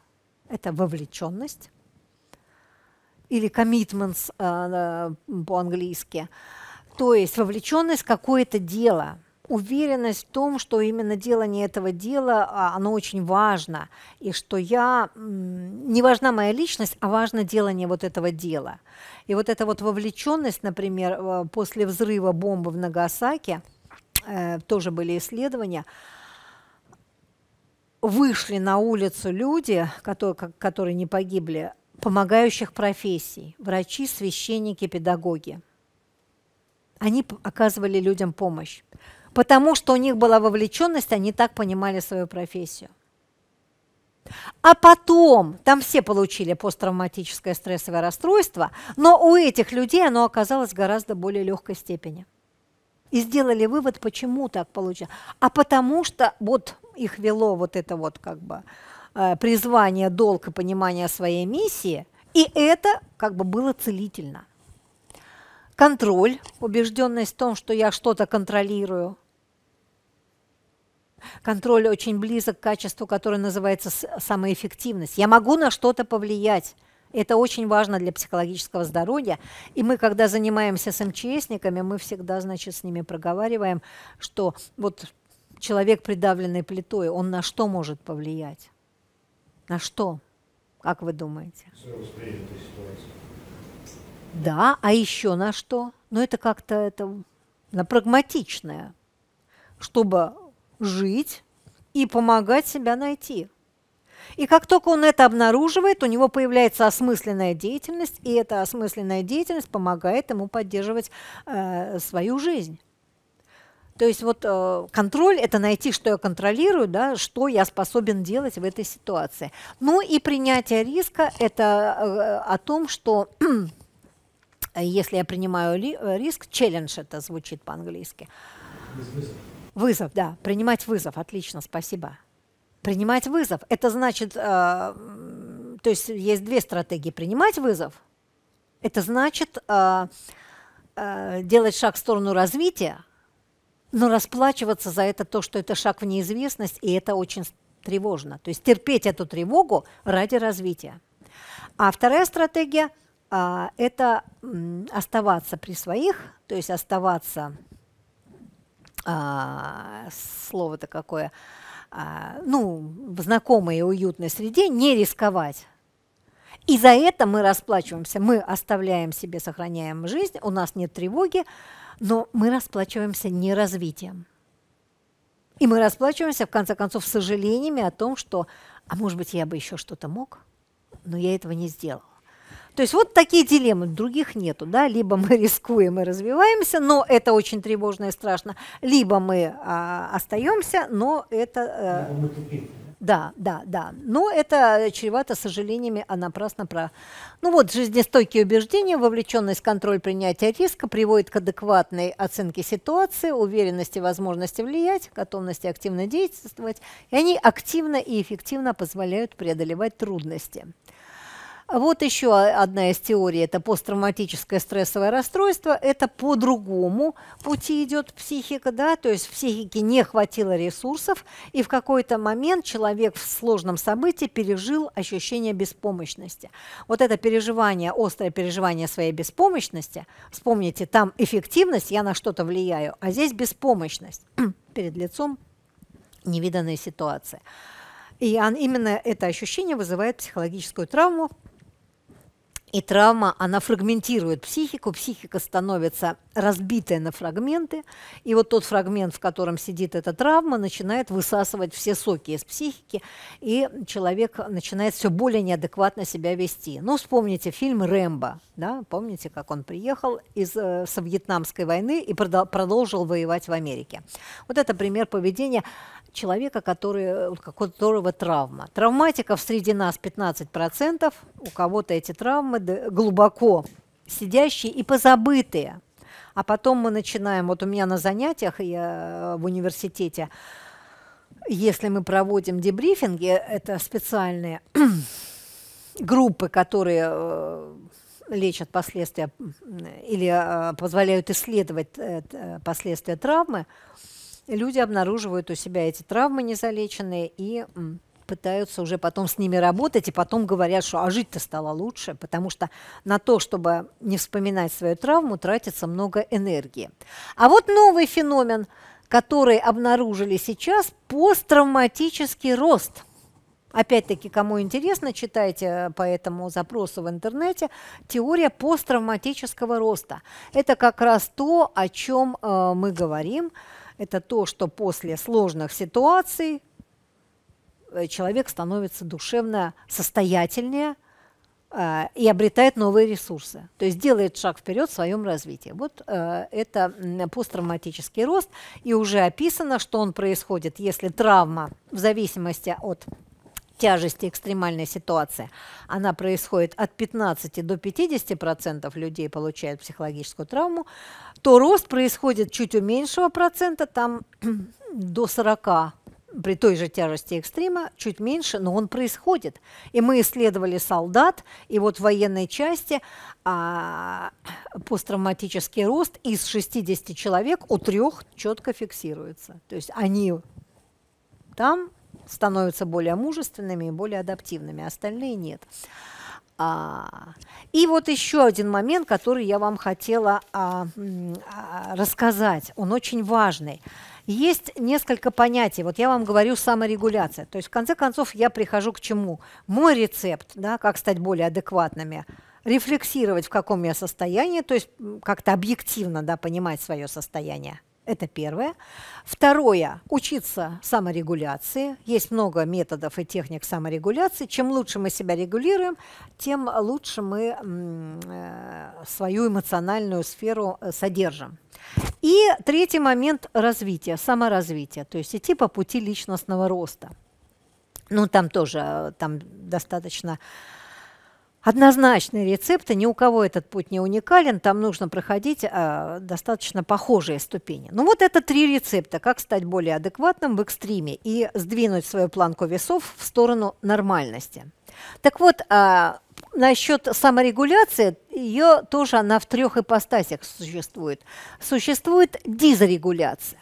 Это вовлеченность, или commitments а, по-английски, то есть вовлеченность в какое-то дело, уверенность в том, что именно делание этого дела, а оно очень важно, и что я, не важна моя личность, а важно делание вот этого дела. И вот эта вот вовлеченность, например, э, после взрыва бомбы в Нагасаке, э, тоже были исследования, вышли на улицу люди, которые, которые не погибли, помогающих профессий – врачи, священники, педагоги. Они оказывали людям помощь. Потому что у них была вовлеченность, они так понимали свою профессию. А потом, там все получили посттравматическое стрессовое расстройство, но у этих людей оно оказалось в гораздо более легкой степени. И сделали вывод, почему так получилось. А потому что вот их вело вот это вот как бы Э, призвание, долг и понимание своей миссии, и это как бы было целительно. Контроль, убежденность в том, что я что-то контролирую. Контроль очень близок к качеству, которое называется самоэффективность. Я могу на что-то повлиять. Это очень важно для психологического здоровья. И мы, когда занимаемся с МЧСниками, мы всегда, значит, с ними проговариваем, что вот человек, придавленный плитой, он на что может повлиять? На что? Как вы думаете? Да, а еще на что? Но ну, это как-то это на прагматичное, чтобы жить и помогать себя найти. И как только он это обнаруживает, у него появляется осмысленная деятельность, и эта осмысленная деятельность помогает ему поддерживать э, свою жизнь. То есть вот э, контроль – это найти, что я контролирую, да, что я способен делать в этой ситуации. Ну и принятие риска – это э, о том, что если я принимаю ли, э, риск, челлендж это звучит по-английски. Вызов. да, принимать вызов, отлично, спасибо. Принимать вызов, это значит, э, то есть есть две стратегии. Принимать вызов, это значит э, э, делать шаг в сторону развития, но ну, расплачиваться за это то, что это шаг в неизвестность, и это очень тревожно. То есть терпеть эту тревогу ради развития. А вторая стратегия а, – это оставаться при своих, то есть оставаться, а, слово-то какое, а, ну, в знакомой и уютной среде, не рисковать. И за это мы расплачиваемся, мы оставляем себе, сохраняем жизнь, у нас нет тревоги, но мы расплачиваемся не развитием. И мы расплачиваемся, в конце концов, сожалениями о том, что, а может быть, я бы еще что-то мог, но я этого не сделал. То есть вот такие дилеммы, других нету, да, либо мы рискуем и развиваемся, но это очень тревожно и страшно, либо мы а, остаемся, но это... А... Да, да, да. Но это чревато сожалениями, а напрасно про... Ну вот, жизнестойкие убеждения, вовлеченность, контроль принятия риска приводит к адекватной оценке ситуации, уверенности, возможности влиять, готовности активно действовать, и они активно и эффективно позволяют преодолевать трудности. Вот еще одна из теорий – это посттравматическое стрессовое расстройство. Это по другому пути идет психика, да, то есть в психике не хватило ресурсов, и в какой-то момент человек в сложном событии пережил ощущение беспомощности. Вот это переживание, острое переживание своей беспомощности, вспомните, там эффективность, я на что-то влияю, а здесь беспомощность перед лицом невиданной ситуации. И именно это ощущение вызывает психологическую травму, и травма, она фрагментирует психику, психика становится разбитая на фрагменты, и вот тот фрагмент, в котором сидит эта травма, начинает высасывать все соки из психики, и человек начинает все более неадекватно себя вести. Ну, вспомните фильм «Рэмбо», да? помните, как он приехал из, э, со Вьетнамской войны и продолжил воевать в Америке. Вот это пример поведения человека, который, э, у которого травма. Травматиков среди нас 15%, у кого-то эти травмы глубоко сидящие и позабытые. А потом мы начинаем, вот у меня на занятиях я э, в университете, если мы проводим дебрифинги, это специальные группы, которые э, лечат последствия или позволяют исследовать последствия травмы, люди обнаруживают у себя эти травмы незалеченные и пытаются уже потом с ними работать, и потом говорят, что а жить-то стало лучше, потому что на то, чтобы не вспоминать свою травму, тратится много энергии. А вот новый феномен, который обнаружили сейчас, посттравматический рост. Опять-таки, кому интересно, читайте э, по этому запросу в интернете теория посттравматического роста. Это как раз то, о чем э, мы говорим, это то, что после сложных ситуаций э, человек становится душевно состоятельнее э, и обретает новые ресурсы, то есть делает шаг вперед в своем развитии. Вот э, это посттравматический рост, и уже описано, что он происходит, если травма в зависимости от тяжести экстремальной ситуации. Она происходит от 15 до 50% процентов людей получают психологическую травму, то рост происходит чуть у меньшего процента, там до 40 при той же тяжести экстрима чуть меньше, но он происходит. И мы исследовали солдат, и вот в военной части а, посттравматический рост из 60 человек у трех четко фиксируется. То есть они там становятся более мужественными и более адаптивными, а остальные нет. А, и вот еще один момент, который я вам хотела а, а, рассказать, он очень важный. Есть несколько понятий. Вот я вам говорю саморегуляция. То есть в конце концов я прихожу к чему? Мой рецепт, да, как стать более адекватными рефлексировать, в каком я состоянии, то есть как-то объективно да, понимать свое состояние. Это первое. Второе – учиться саморегуляции. Есть много методов и техник саморегуляции. Чем лучше мы себя регулируем, тем лучше мы э, свою эмоциональную сферу э, содержим. И третий момент – развитие, саморазвитие, то есть идти по пути личностного роста. Ну, там тоже э, там достаточно однозначные рецепты, ни у кого этот путь не уникален, там нужно проходить э, достаточно похожие ступени. Ну вот это три рецепта, как стать более адекватным в экстриме и сдвинуть свою планку весов в сторону нормальности. Так вот, э, насчет саморегуляции, ее тоже она в трех ипостасях существует. Существует дизрегуляция,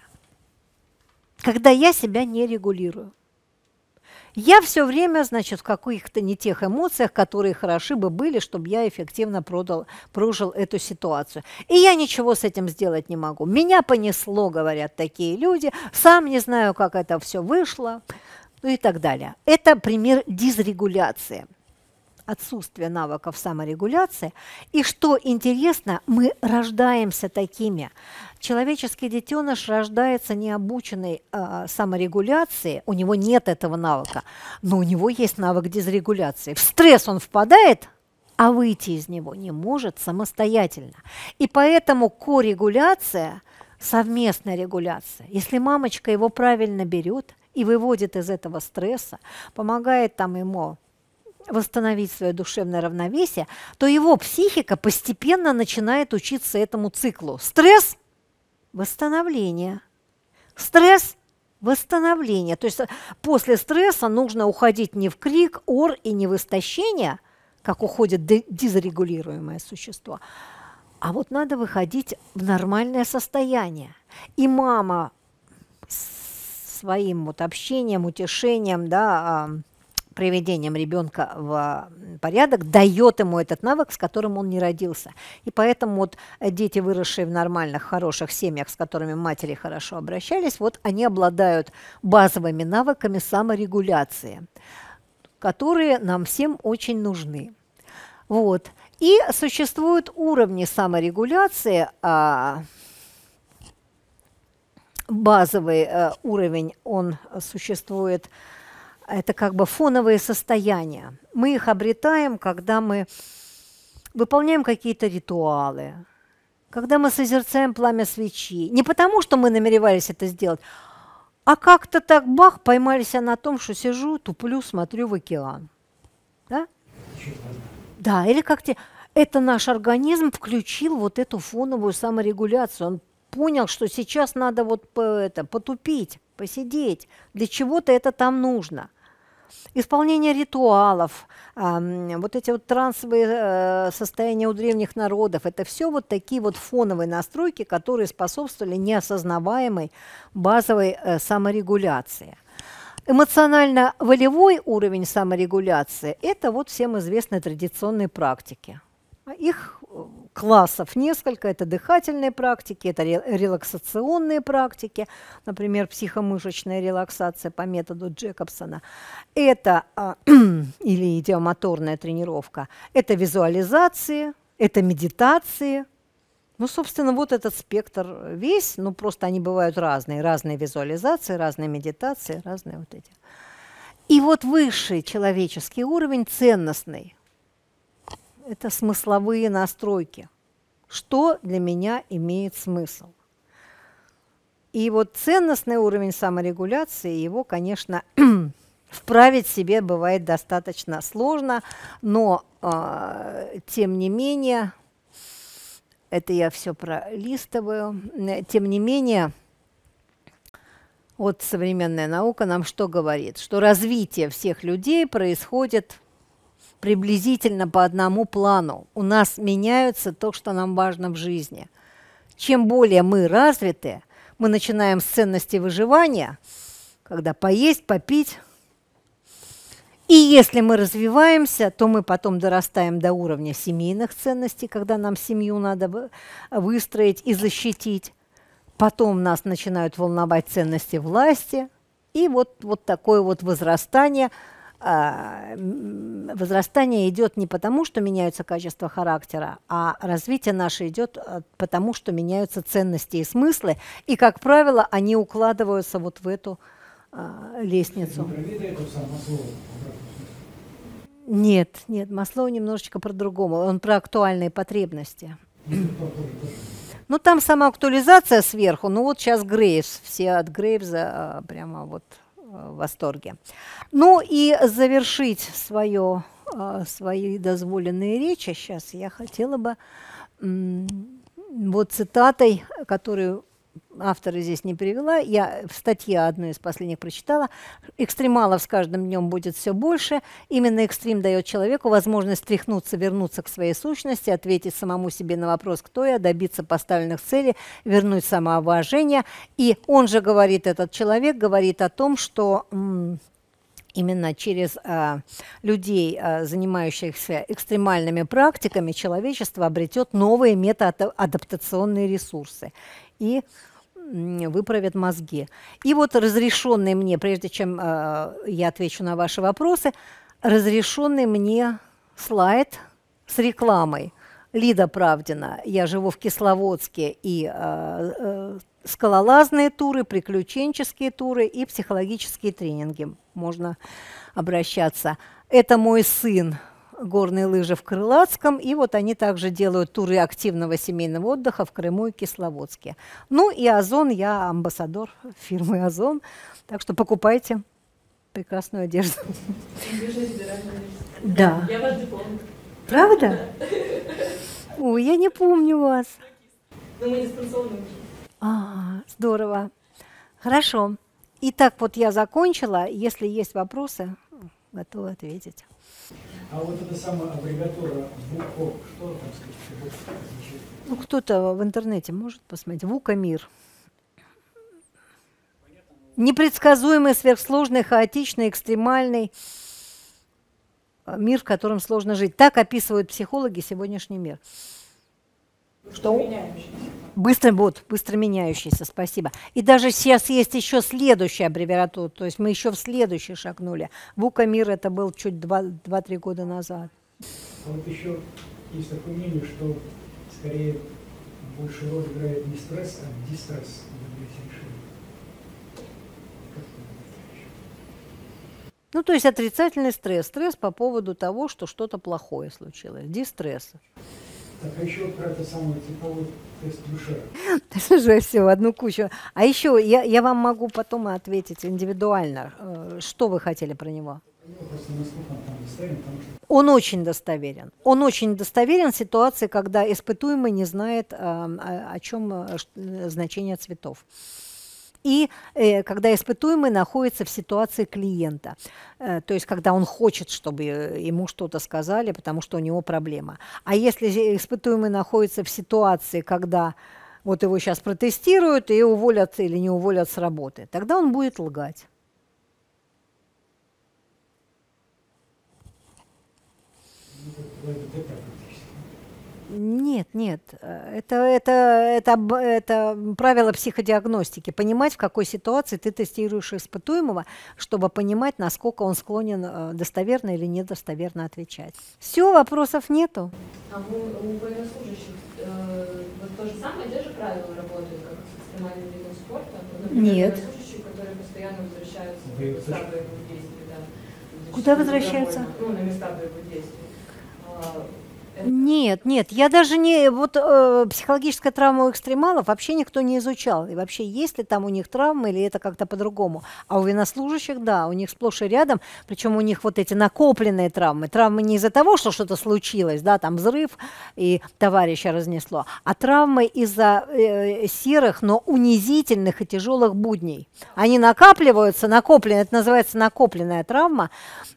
когда я себя не регулирую. Я все время, значит, в каких-то не тех эмоциях, которые хороши бы были, чтобы я эффективно продал, прожил эту ситуацию. И я ничего с этим сделать не могу. Меня понесло, говорят такие люди, сам не знаю, как это все вышло, ну и так далее. Это пример дисрегуляции отсутствие навыков саморегуляции. И что интересно, мы рождаемся такими. Человеческий детеныш рождается необученной э, а, саморегуляции, у него нет этого навыка, но у него есть навык дезрегуляции В стресс он впадает, а выйти из него не может самостоятельно. И поэтому корегуляция, совместная регуляция, если мамочка его правильно берет – и выводит из этого стресса, помогает там ему восстановить свое душевное равновесие, то его психика постепенно начинает учиться этому циклу. Стресс – восстановление. Стресс – восстановление. То есть после стресса нужно уходить не в крик, ор и не в истощение, как уходит дезрегулируемое существо, а вот надо выходить в нормальное состояние. И мама своим вот общением, утешением, да, приведением ребенка в порядок дает ему этот навык, с которым он не родился. И поэтому вот дети, выросшие в нормальных, хороших семьях, с которыми матери хорошо обращались, вот они обладают базовыми навыками саморегуляции, которые нам всем очень нужны. Вот. И существуют уровни саморегуляции, а, базовый э, уровень, он существует это как бы фоновые состояния. Мы их обретаем, когда мы выполняем какие-то ритуалы, когда мы созерцаем пламя свечи. Не потому, что мы намеревались это сделать, а как-то так бах, поймались на том, что сижу, туплю, смотрю в океан. Да? Да, или как то Это наш организм включил вот эту фоновую саморегуляцию. Он понял, что сейчас надо вот это, потупить посидеть, для чего-то это там нужно. Исполнение ритуалов, э, вот эти вот трансовые э, состояния у древних народов, это все вот такие вот фоновые настройки, которые способствовали неосознаваемой базовой э, саморегуляции. Эмоционально-волевой уровень саморегуляции – это вот всем известные традиционные практики. А их классов несколько. Это дыхательные практики, это релаксационные практики, например, психомышечная релаксация по методу Джекобсона. Это а, или идиомоторная тренировка. Это визуализации, это медитации, ну, собственно, вот этот спектр весь, ну, просто они бывают разные. Разные визуализации, разные медитации, разные вот эти. И вот высший человеческий уровень ценностный, это смысловые настройки. Что для меня имеет смысл? И вот ценностный уровень саморегуляции, его, конечно, вправить себе бывает достаточно сложно, но э, тем не менее, это я все пролистываю, тем не менее, вот современная наука нам что говорит? Что развитие всех людей происходит приблизительно по одному плану. У нас меняются то, что нам важно в жизни. Чем более мы развиты, мы начинаем с ценности выживания, когда поесть, попить. И если мы развиваемся, то мы потом дорастаем до уровня семейных ценностей, когда нам семью надо выстроить и защитить. Потом нас начинают волновать ценности власти. И вот, вот такое вот возрастание – а, возрастание идет не потому, что меняются качества характера, а развитие наше идет э, потому, что меняются ценности и смыслы, и, как правило, они укладываются вот в эту а, лестницу. Нет, нет, масло немножечко про другому, он про актуальные потребности. Ну, там сама актуализация сверху, ну вот сейчас Грейвс, все от Грейвза прямо вот в восторге. Ну и завершить свое, э, свои дозволенные речи сейчас я хотела бы вот цитатой, которую автора здесь не привела, я в статье одну из последних прочитала, экстремалов с каждым днем будет все больше, именно экстрим дает человеку возможность тряхнуться вернуться к своей сущности, ответить самому себе на вопрос, кто я, добиться поставленных целей, вернуть самоуважение. И он же говорит, этот человек говорит о том, что именно через э, людей, э, занимающихся экстремальными практиками, человечество обретет новые метаадаптационные ресурсы. И выправят мозги. И вот разрешенный мне, прежде чем э, я отвечу на ваши вопросы, разрешенный мне слайд с рекламой. Лида Правдина. Я живу в Кисловодске и э, э, скалолазные туры, приключенческие туры и психологические тренинги. Можно обращаться. Это мой сын горные лыжи в Крылатском, и вот они также делают туры активного семейного отдыха в Крыму и Кисловодске. Ну и Озон, я амбассадор фирмы Озон, так что покупайте прекрасную одежду. Да. Я вас помню. Правда? Ой, я не помню вас. Но мы дистанционно А, здорово. Хорошо. Итак, вот я закончила. Если есть вопросы, готова ответить. А вот эта самая аббревиатура БУКО, что там, скажите, означает? Ну, кто-то в интернете может посмотреть. мир Непредсказуемый, сверхсложный, хаотичный, экстремальный мир, в котором сложно жить. Так описывают психологи сегодняшний мир. Что? Быстро будут, быстро меняющиеся, спасибо. И даже сейчас есть еще следующая аббревиатура, то есть мы еще в следующий шагнули. ВУКА-МИР это был чуть 2-3 года назад. А Вот еще есть такое мнение, что скорее больше роль играет не стресс, а дистресс Ну, то есть отрицательный стресс. Стресс по поводу того, что что-то плохое случилось. Дистресс. Так а еще про это самое тепловой тест душа. все в одну кучу. А еще я, я вам могу потом ответить индивидуально, э, что вы хотели про него. Ну, Он очень достоверен. Он очень достоверен в ситуации, когда испытуемый не знает, эм, о чем э, э, значение цветов и э, когда испытуемый находится в ситуации клиента, э, то есть когда он хочет, чтобы э, ему что-то сказали, потому что у него проблема. А если испытуемый находится в ситуации, когда вот его сейчас протестируют и уволят или не уволят с работы, тогда он будет лгать. Thank ну, you. Нет, нет, это, это, это, это правило психодиагностики. Понимать, в какой ситуации ты тестируешь испытуемого, чтобы понимать, насколько он склонен э, достоверно или недостоверно отвечать. Все, вопросов нету. А у, у военнослужащих э, вот то же самое, те же правила работают, как с экстремальным видом спорта? Например, нет. Военнослужащие, которые постоянно возвращаются в места боевых действий. Да, Куда возвращаются? Домой, ну, на места боевых действий а, нет, нет, я даже не... Вот э, психологическая травма у экстремалов вообще никто не изучал. И вообще, есть ли там у них травмы или это как-то по-другому. А у военнослужащих, да, у них сплошь и рядом. Причем у них вот эти накопленные травмы. Травмы не из-за того, что что-то случилось, да, там взрыв и товарища разнесло, а травмы из-за э, серых, но унизительных и тяжелых будней. Они накапливаются, накоплены, это называется накопленная травма.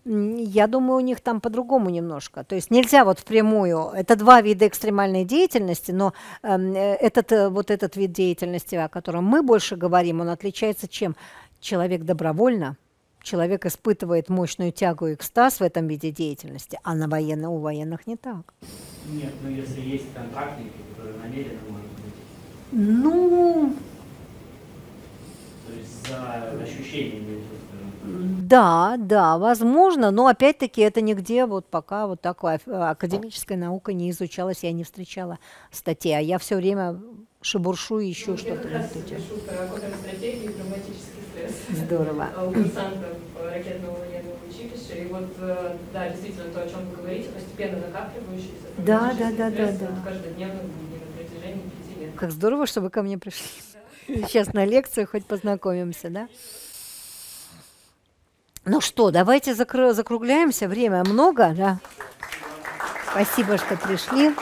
Я думаю, у них там по-другому немножко. То есть нельзя вот в прямую напрямую. Это два вида экстремальной деятельности, но эм, э, этот, э, вот этот вид деятельности, о котором мы больше говорим, он отличается чем? Человек добровольно, человек испытывает мощную тягу и экстаз в этом виде деятельности, а на военно, у военных не так. Нет, но ну, если есть контрактники, которые намеренно, может быть. Ну... То есть за ощущениями да, да, возможно, но опять-таки это нигде вот пока вот такая э, академическая наука не изучалась, я не встречала статьи, а я все время шебуршу и ищу ну, что-то. Я Здорово. А у курсантов ракетного И вот, э, да, действительно, то, о чем вы говорите, постепенно накапливающийся. Да, да, да, да, да. Каждодневно ну, на протяжении пяти лет. Как здорово, что вы ко мне пришли. Сейчас на лекцию хоть познакомимся, да? Ну что, давайте закр- закругляемся. Время много, да? Спасибо, что пришли.